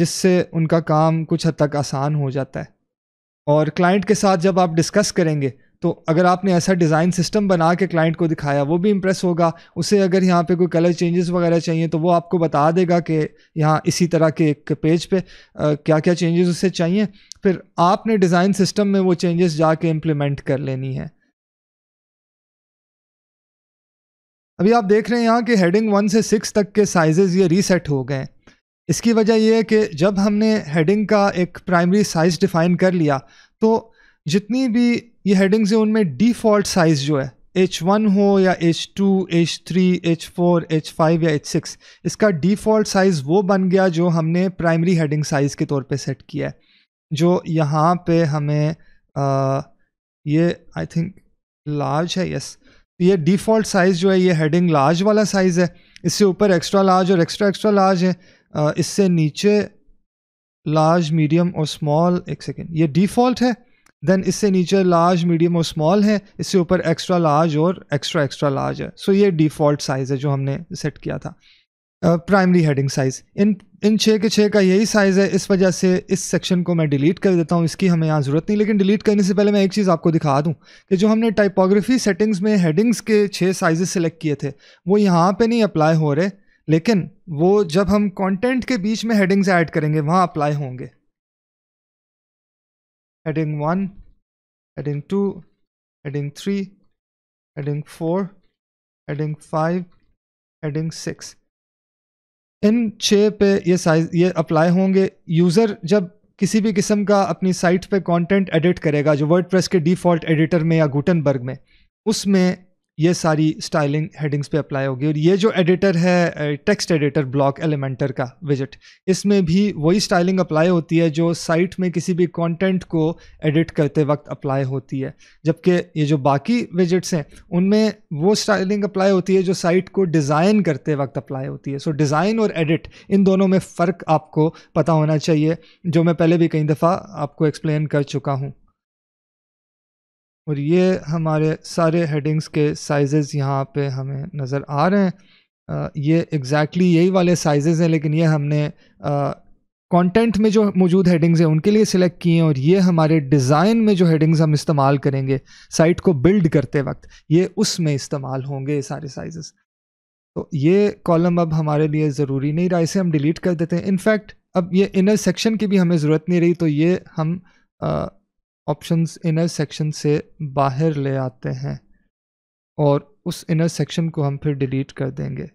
जिससे उनका काम कुछ हद तक आसान हो जाता है और क्लाइंट के साथ जब आप डिस्कस करेंगे तो अगर आपने ऐसा डिज़ाइन सिस्टम बना के क्लाइंट को दिखाया वो भी इम्प्रेस होगा उसे अगर यहाँ पे कोई कलर चेंजेस वगैरह चाहिए तो वो आपको बता देगा कि यहाँ इसी तरह के एक पेज पे आ, क्या क्या चेंजेस उसे चाहिए फिर आपने डिज़ाइन सिस्टम में वो चेंजेस जाके इम्प्लीमेंट कर लेनी है अभी आप देख रहे हैं यहाँ कि हेडिंग वन से सिक्स तक के साइजेज़ ये रीसेट हो गए इसकी वजह यह है कि जब हमने हेडिंग का एक प्राइमरी साइज़ डिफ़ाइन कर लिया तो जितनी भी ये हेडिंग्स हैं उनमें डिफ़ॉल्ट साइज़ जो है एच वन हो या H two H three H four H five या एच सिक्स इसका डिफ़ॉल्ट साइज़ वो बन गया जो हमने प्राइमरी हेडिंग साइज़ के तौर पे सेट किया है जो यहाँ पे हमें आ, ये आई थिंक लार्ज है यस तो ये डिफ़ॉल्ट साइज़ जो है ये हेडिंग लार्ज वाला साइज़ है इससे ऊपर एक्स्ट्रा लार्ज और एक्स्ट्रा एक्स्ट्रा लार्ज है आ, इससे नीचे लार्ज मीडियम और स्मॉल एक सेकेंड ये डिफ़ॉल्ट है देन इससे नीचे लार्ज मीडियम और स्मॉल है इससे ऊपर एक्स्ट्रा लार्ज और एक्स्ट्रा एक्स्ट्रा लार्ज है सो so, ये डिफ़ॉल्ट साइज़ है जो हमने सेट किया था प्राइमरी हेडिंग साइज़ इन इन छः के छः का यही साइज़ है इस वजह से इस सेक्शन को मैं डिलीट कर देता हूँ इसकी हमें यहाँ ज़रूरत नहीं लेकिन डिलीट करने से पहले मैं एक चीज़ आपको दिखा दूँ कि जो हमने टाइपोग्राफी सेटिंग्स में हेडिंग्स के छः साइज़ सेलेक्ट किए थे वो यहाँ पर नहीं अप्लाई हो रहे लेकिन वो जब हम कॉन्टेंट के बीच में हेडिंग्स ऐड करेंगे वहाँ अप्लाई होंगे heading 1, heading 2, heading 3, heading 4, heading 5, heading 6. इन छः पे ये साइज ये अप्लाई होंगे यूज़र जब किसी भी किस्म का अपनी साइट पे कंटेंट एडिट करेगा जो वर्डप्रेस के डिफ़ॉल्ट एडिटर में या गुटनबर्ग में उसमें ये सारी स्टाइलिंग हेडिंग्स पे अप्लाई होगी और ये जो एडिटर है टेक्स्ट एडिटर ब्लॉक एलिमेंटर का विजिट इसमें भी वही स्टाइलिंग अप्लाई होती है जो साइट में किसी भी कंटेंट को एडिट करते वक्त अप्लाई होती है जबकि ये जो बाकी विजिट्स हैं उनमें वो स्टाइलिंग अप्लाई होती है जो साइट को डिज़ाइन करते वक्त अप्लाई होती है सो so, डिज़ाइन और एडिट इन दोनों में फ़र्क आपको पता होना चाहिए जो मैं पहले भी कई दफ़ा आपको एक्सप्लेन कर चुका हूँ और ये हमारे सारे हेडिंग्स के साइजेस यहाँ पे हमें नज़र आ रहे हैं आ, ये एग्जैक्टली exactly यही वाले साइजेस हैं लेकिन ये हमने कंटेंट में जो मौजूद हेडिंग्स हैं उनके लिए सिलेक्ट किए हैं और ये हमारे डिज़ाइन में जो हेडिंग्स हम इस्तेमाल करेंगे साइट को बिल्ड करते वक्त ये उसमें इस्तेमाल होंगे ये सारे साइजेस तो ये कॉलम अब हमारे लिए ज़रूरी नहीं रहा इसे हम डिलीट कर देते हैं इनफैक्ट अब ये इनर सेक्शन की भी हमें ज़रूरत नहीं रही तो ये हम आ, ऑप्शंस इनर सेक्शन से बाहर ले आते हैं और उस इनर सेक्शन को हम फिर डिलीट कर देंगे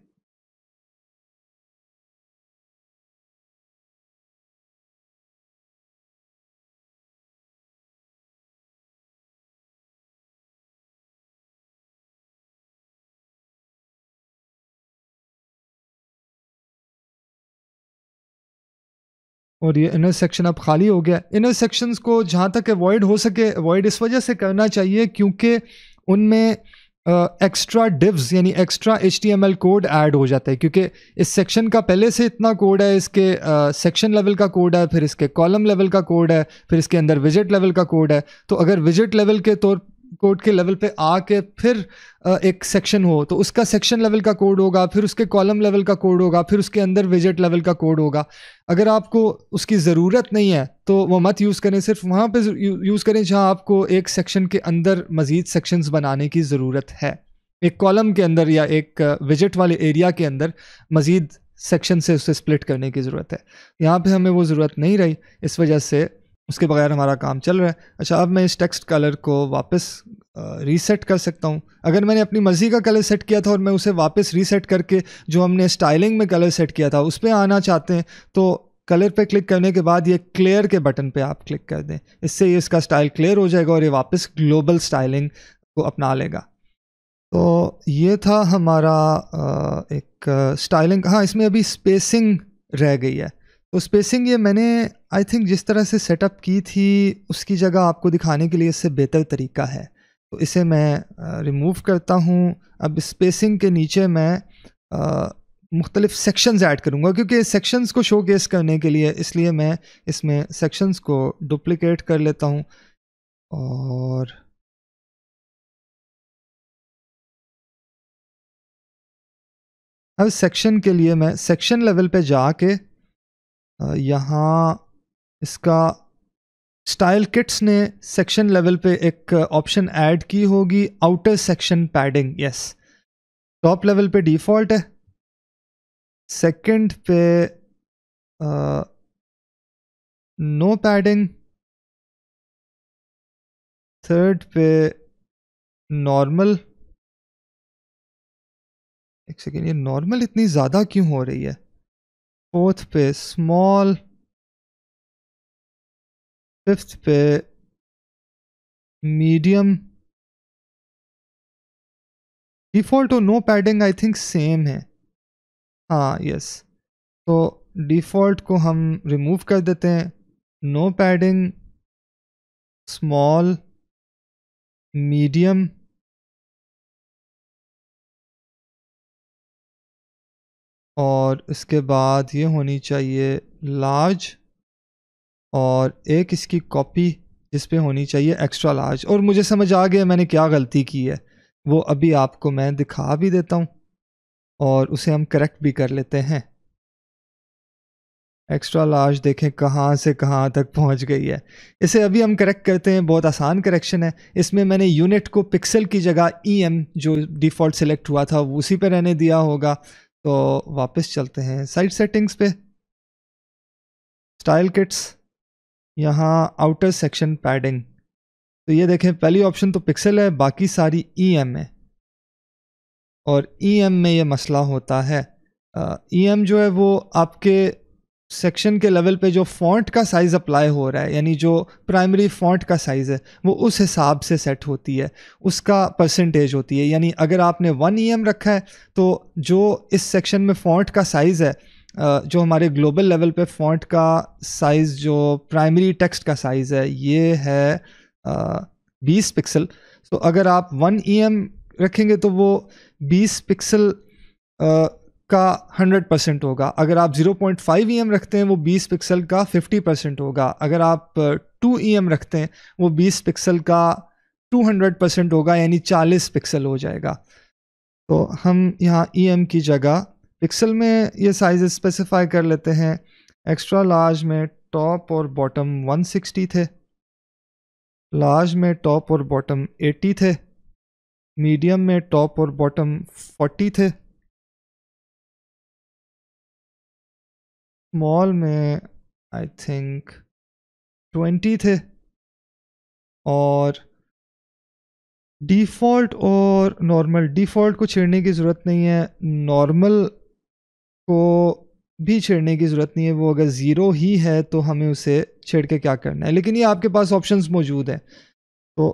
और ये इनर सेक्शन अब खाली हो गया इनर सेक्शंस को जहाँ तक अवॉइड हो सके अवॉइड इस वजह से करना चाहिए क्योंकि उनमें एक्स्ट्रा डिव्स यानी एक्स्ट्रा एच कोड ऐड हो जाता है क्योंकि इस सेक्शन का पहले से इतना कोड है इसके सेक्शन लेवल का कोड है फिर इसके कॉलम लेवल का कोड है फिर इसके अंदर विजिट लेवल का कोड है तो अगर विजिट लेवल के तौर कोड के लेवल पे आके फिर एक सेक्शन हो तो उसका सेक्शन लेवल का कोड होगा फिर उसके कॉलम लेवल का कोड होगा फिर उसके अंदर विजेट लेवल का कोड होगा अगर आपको उसकी ज़रूरत नहीं है तो वो मत यूज़ करें सिर्फ वहाँ पे यूज़ करें जहाँ आपको एक सेक्शन के अंदर मज़ीद सेक्शंस बनाने की ज़रूरत है एक कॉलम के अंदर या एक विजिट वाले एरिया के अंदर मज़ीद सेक्शन से उसे स्प्लिट करने की ज़रूरत है यहाँ पर हमें वो ज़रूरत नहीं रही इस वजह से उसके बगैर हमारा काम चल रहा है अच्छा अब मैं इस टेक्स्ट कलर को वापस रीसेट कर सकता हूँ अगर मैंने अपनी मर्ज़ी का कलर सेट किया था और मैं उसे वापस रीसेट करके जो हमने स्टाइलिंग में कलर सेट किया था उस पर आना चाहते हैं तो कलर पे क्लिक करने के बाद ये क्लियर के बटन पे आप क्लिक कर दें इससे ये इसका स्टाइल क्लियर हो जाएगा और ये वापस ग्लोबल स्टाइलिंग को अपना लेगा तो ये था हमारा एक स्टाइलिंग हाँ इसमें अभी स्पेसिंग रह गई है तो स्पेसिंग ये मैंने आई थिंक जिस तरह से सेटअप की थी उसकी जगह आपको दिखाने के लिए इससे बेहतर तरीका है तो इसे मैं रिमूव करता हूँ अब स्पेसिंग के नीचे मैं मुख्तलिफ सेक्शंस ऐड करूँगा क्योंकि सेक्शंस को शो केस करने के लिए इसलिए मैं इसमें सेक्शंस को डुप्लिकेट कर लेता हूँ और अब सेक्शन के लिए मैं सेक्शन लेवल पे जाके यहाँ इसका स्टाइल किट्स ने सेक्शन लेवल पे एक ऑप्शन ऐड की होगी outer section padding yes top level पे डिफ़ॉल्ट है सेकंड पे आ, नो पैडिंग थर्ड पे नॉर्मल एक सेकेंड ये नॉर्मल इतनी ज़्यादा क्यों हो रही है फोर्थ पे स्मॉल फिफ्थ पे मीडियम डिफ़ॉल्ट और no padding I think same है हाँ यस तो डिफ़ॉल्ट को हम रिमूव कर देते हैं नो पैडिंग स्मॉल मीडियम और इसके बाद ये होनी चाहिए लार्ज और एक इसकी कॉपी जिस पे होनी चाहिए एक्स्ट्रा लार्ज और मुझे समझ आ गया मैंने क्या गलती की है वो अभी आपको मैं दिखा भी देता हूँ और उसे हम करेक्ट भी कर लेते हैं एक्स्ट्रा लार्ज देखें कहाँ से कहाँ तक पहुँच गई है इसे अभी हम करेक्ट करते हैं बहुत आसान करेक्शन है इसमें मैंने यूनिट को पिक्सल की जगह ई एम जो डिफ़ॉल्ट सेलेक्ट हुआ था उसी पर रहने दिया होगा तो वापस चलते हैं साइड सेटिंग्स पे स्टाइल किट्स यहाँ आउटर सेक्शन पैडिंग तो ये देखें पहली ऑप्शन तो पिक्सल है बाकी सारी ई e एम है और ई e एम में ये मसला होता है ई एम e जो है वो आपके सेक्शन के लेवल पे जो फॉन्ट का साइज़ अप्लाई हो रहा है यानी जो प्राइमरी फॉन्ट का साइज़ है वो उस हिसाब से सेट होती है उसका परसेंटेज होती है यानी अगर आपने वन ई e रखा है तो जो इस सेक्शन में फॉन्ट का साइज़ है जो हमारे ग्लोबल लेवल पे फॉन्ट का साइज़ जो प्राइमरी टेक्स्ट का साइज़ है ये है बीस पिक्सल तो अगर आप वन ई e रखेंगे तो वो बीस पिक्सल का 100 परसेंट होगा अगर आप 0.5 पॉइंट e रखते हैं वो 20 पिक्सल का 50 परसेंट होगा अगर आप 2 ई e रखते हैं वो 20 पिक्सल का 200 परसेंट होगा यानी 40 पिक्सल हो जाएगा तो हम यहाँ ई e की जगह पिक्सल में ये साइज स्पेसिफाई कर लेते हैं एक्स्ट्रा लार्ज में टॉप और बॉटम 160 थे लार्ज में टॉप और बॉटम 80 थे मीडियम में टॉप और बॉटम 40 थे मॉल में आई थिंक ट्वेंटी थे और डिफ़ॉल्ट और नॉर्मल डिफ़ॉल्ट को छेड़ने की ज़रूरत नहीं है नॉर्मल को भी छेड़ने की ज़रूरत नहीं है वो अगर ज़ीरो ही है तो हमें उसे छेड़ के क्या करना है लेकिन ये आपके पास ऑप्शंस मौजूद हैं तो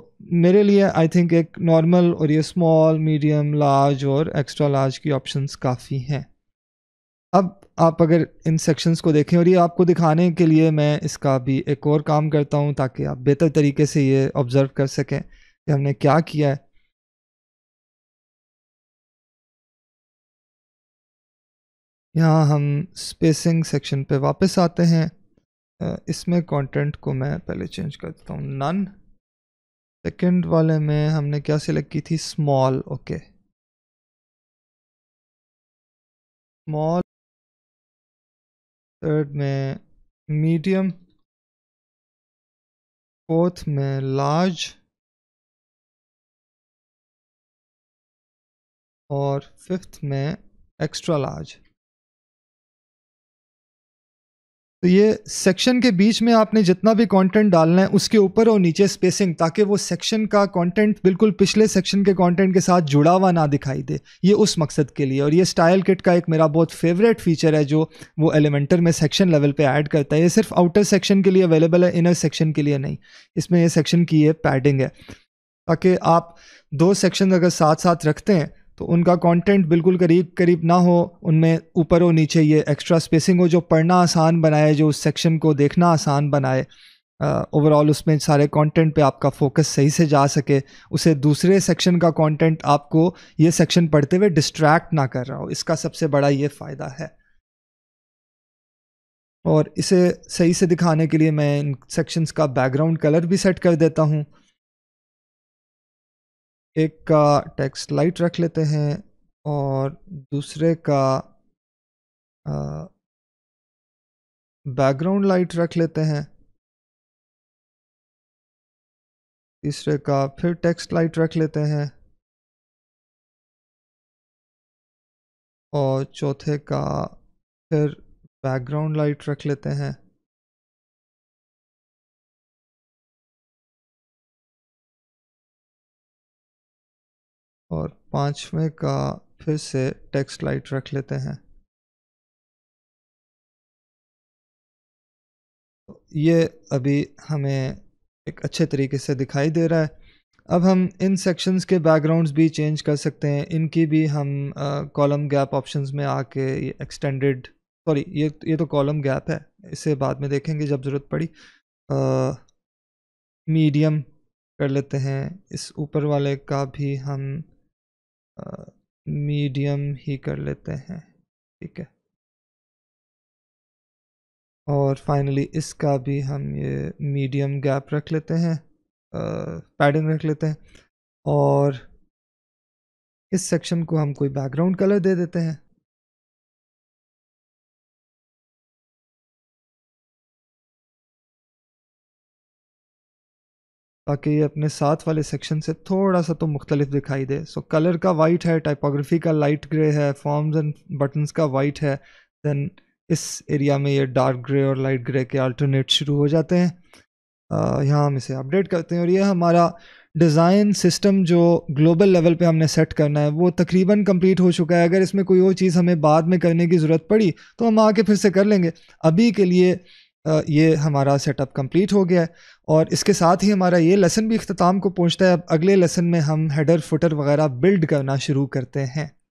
मेरे लिए आई थिंक एक नॉर्मल और ये स्मॉल मीडियम लार्ज और एक्स्ट्रा लार्ज की ऑप्शंस काफ़ी हैं अब आप अगर इन सेक्शंस को देखें और ये आपको दिखाने के लिए मैं इसका भी एक और काम करता हूँ ताकि आप बेहतर तरीके से ये ऑब्ज़र्व कर सकें कि हमने क्या किया है यहाँ हम स्पेसिंग सेक्शन पे वापस आते हैं इसमें कंटेंट को मैं पहले चेंज कर देता हूँ नन सेकंड वाले में हमने क्या सिलेक्ट की थी स्मॉल ओके स्मॉल थर्ड में मीडियम फोर्थ में लार्ज और फिफ्थ में एक्स्ट्रा लार्ज तो ये सेक्शन के बीच में आपने जितना भी कंटेंट डालना है उसके ऊपर और नीचे स्पेसिंग ताकि वो सेक्शन का कंटेंट बिल्कुल पिछले सेक्शन के कंटेंट के साथ जुड़ा हुआ ना दिखाई दे ये उस मकसद के लिए और ये स्टाइल किट का एक मेरा बहुत फेवरेट फीचर है जो वो एलिमेंटर में सेक्शन लेवल पे ऐड करता है ये सिर्फ आउटर सेक्शन के लिए अवेलेबल है इनर सेक्शन के लिए नहीं इसमें यह सेक्शन की ये पैडिंग है ताकि आप दो सेक्शन अगर साथ साथ रखते हैं तो उनका कंटेंट बिल्कुल करीब करीब ना हो उनमें ऊपर और नीचे ये एक्स्ट्रा स्पेसिंग हो जो पढ़ना आसान बनाए जो उस सेक्शन को देखना आसान बनाए ओवरऑल उसमें सारे कंटेंट पे आपका फोकस सही से जा सके उसे दूसरे सेक्शन का कंटेंट आपको ये सेक्शन पढ़ते हुए डिस्ट्रैक्ट ना कर रहा हो इसका सबसे बड़ा ये फ़ायदा है और इसे सही से दिखाने के लिए मैं इन सेक्शंस का बैकग्राउंड कलर भी सेट कर देता हूँ एक का टेक्स्ट लाइट रख लेते हैं और दूसरे का बैकग्राउंड लाइट रख लेते हैं तीसरे का फिर टेक्स्ट लाइट रख लेते हैं और चौथे का फिर बैकग्राउंड लाइट रख लेते हैं और पाँचवें का फिर से टेक्स्ट लाइट रख लेते हैं ये अभी हमें एक अच्छे तरीके से दिखाई दे रहा है अब हम इन सेक्शंस के बैकग्राउंड्स भी चेंज कर सकते हैं इनकी भी हम कॉलम गैप ऑप्शंस में आके ये एक्सटेंडेड सॉरी ये ये तो कॉलम गैप है इसे बाद में देखेंगे जब ज़रूरत पड़ी मीडियम कर लेते हैं इस ऊपर वाले का भी हम मीडियम ही कर लेते हैं ठीक है और फाइनली इसका भी हम ये मीडियम गैप रख लेते हैं पैडिंग रख लेते हैं और इस सेक्शन को हम कोई बैकग्राउंड कलर दे देते हैं ताकि ये अपने साथ वाले सेक्शन से थोड़ा सा तो मुख्तलिफ दिखाई दे सो so, कलर का वाइट है टाइपोग्राफी का लाइट ग्रे है फॉर्म्स एंड बटन्स का वाइट है दैन इस एरिया में ये डार्क ग्रे और लाइट ग्रे के अल्टरनेट शुरू हो जाते हैं uh, यहाँ हम इसे अपडेट करते हैं और ये हमारा डिज़ाइन सिस्टम जो ग्लोबल लेवल पे हमने सेट करना है वो तकरीबन कंप्लीट हो चुका है अगर इसमें कोई और चीज़ हमें बाद में करने की ज़रूरत पड़ी तो हम आके फिर से कर लेंगे अभी के लिए ये हमारा सेटअप कंप्लीट हो गया है और इसके साथ ही हमारा ये लेसन भी अख्ताम को पहुँचता है अब अगले लेसन में हम हेडर फुटर वगैरह बिल्ड करना शुरू करते हैं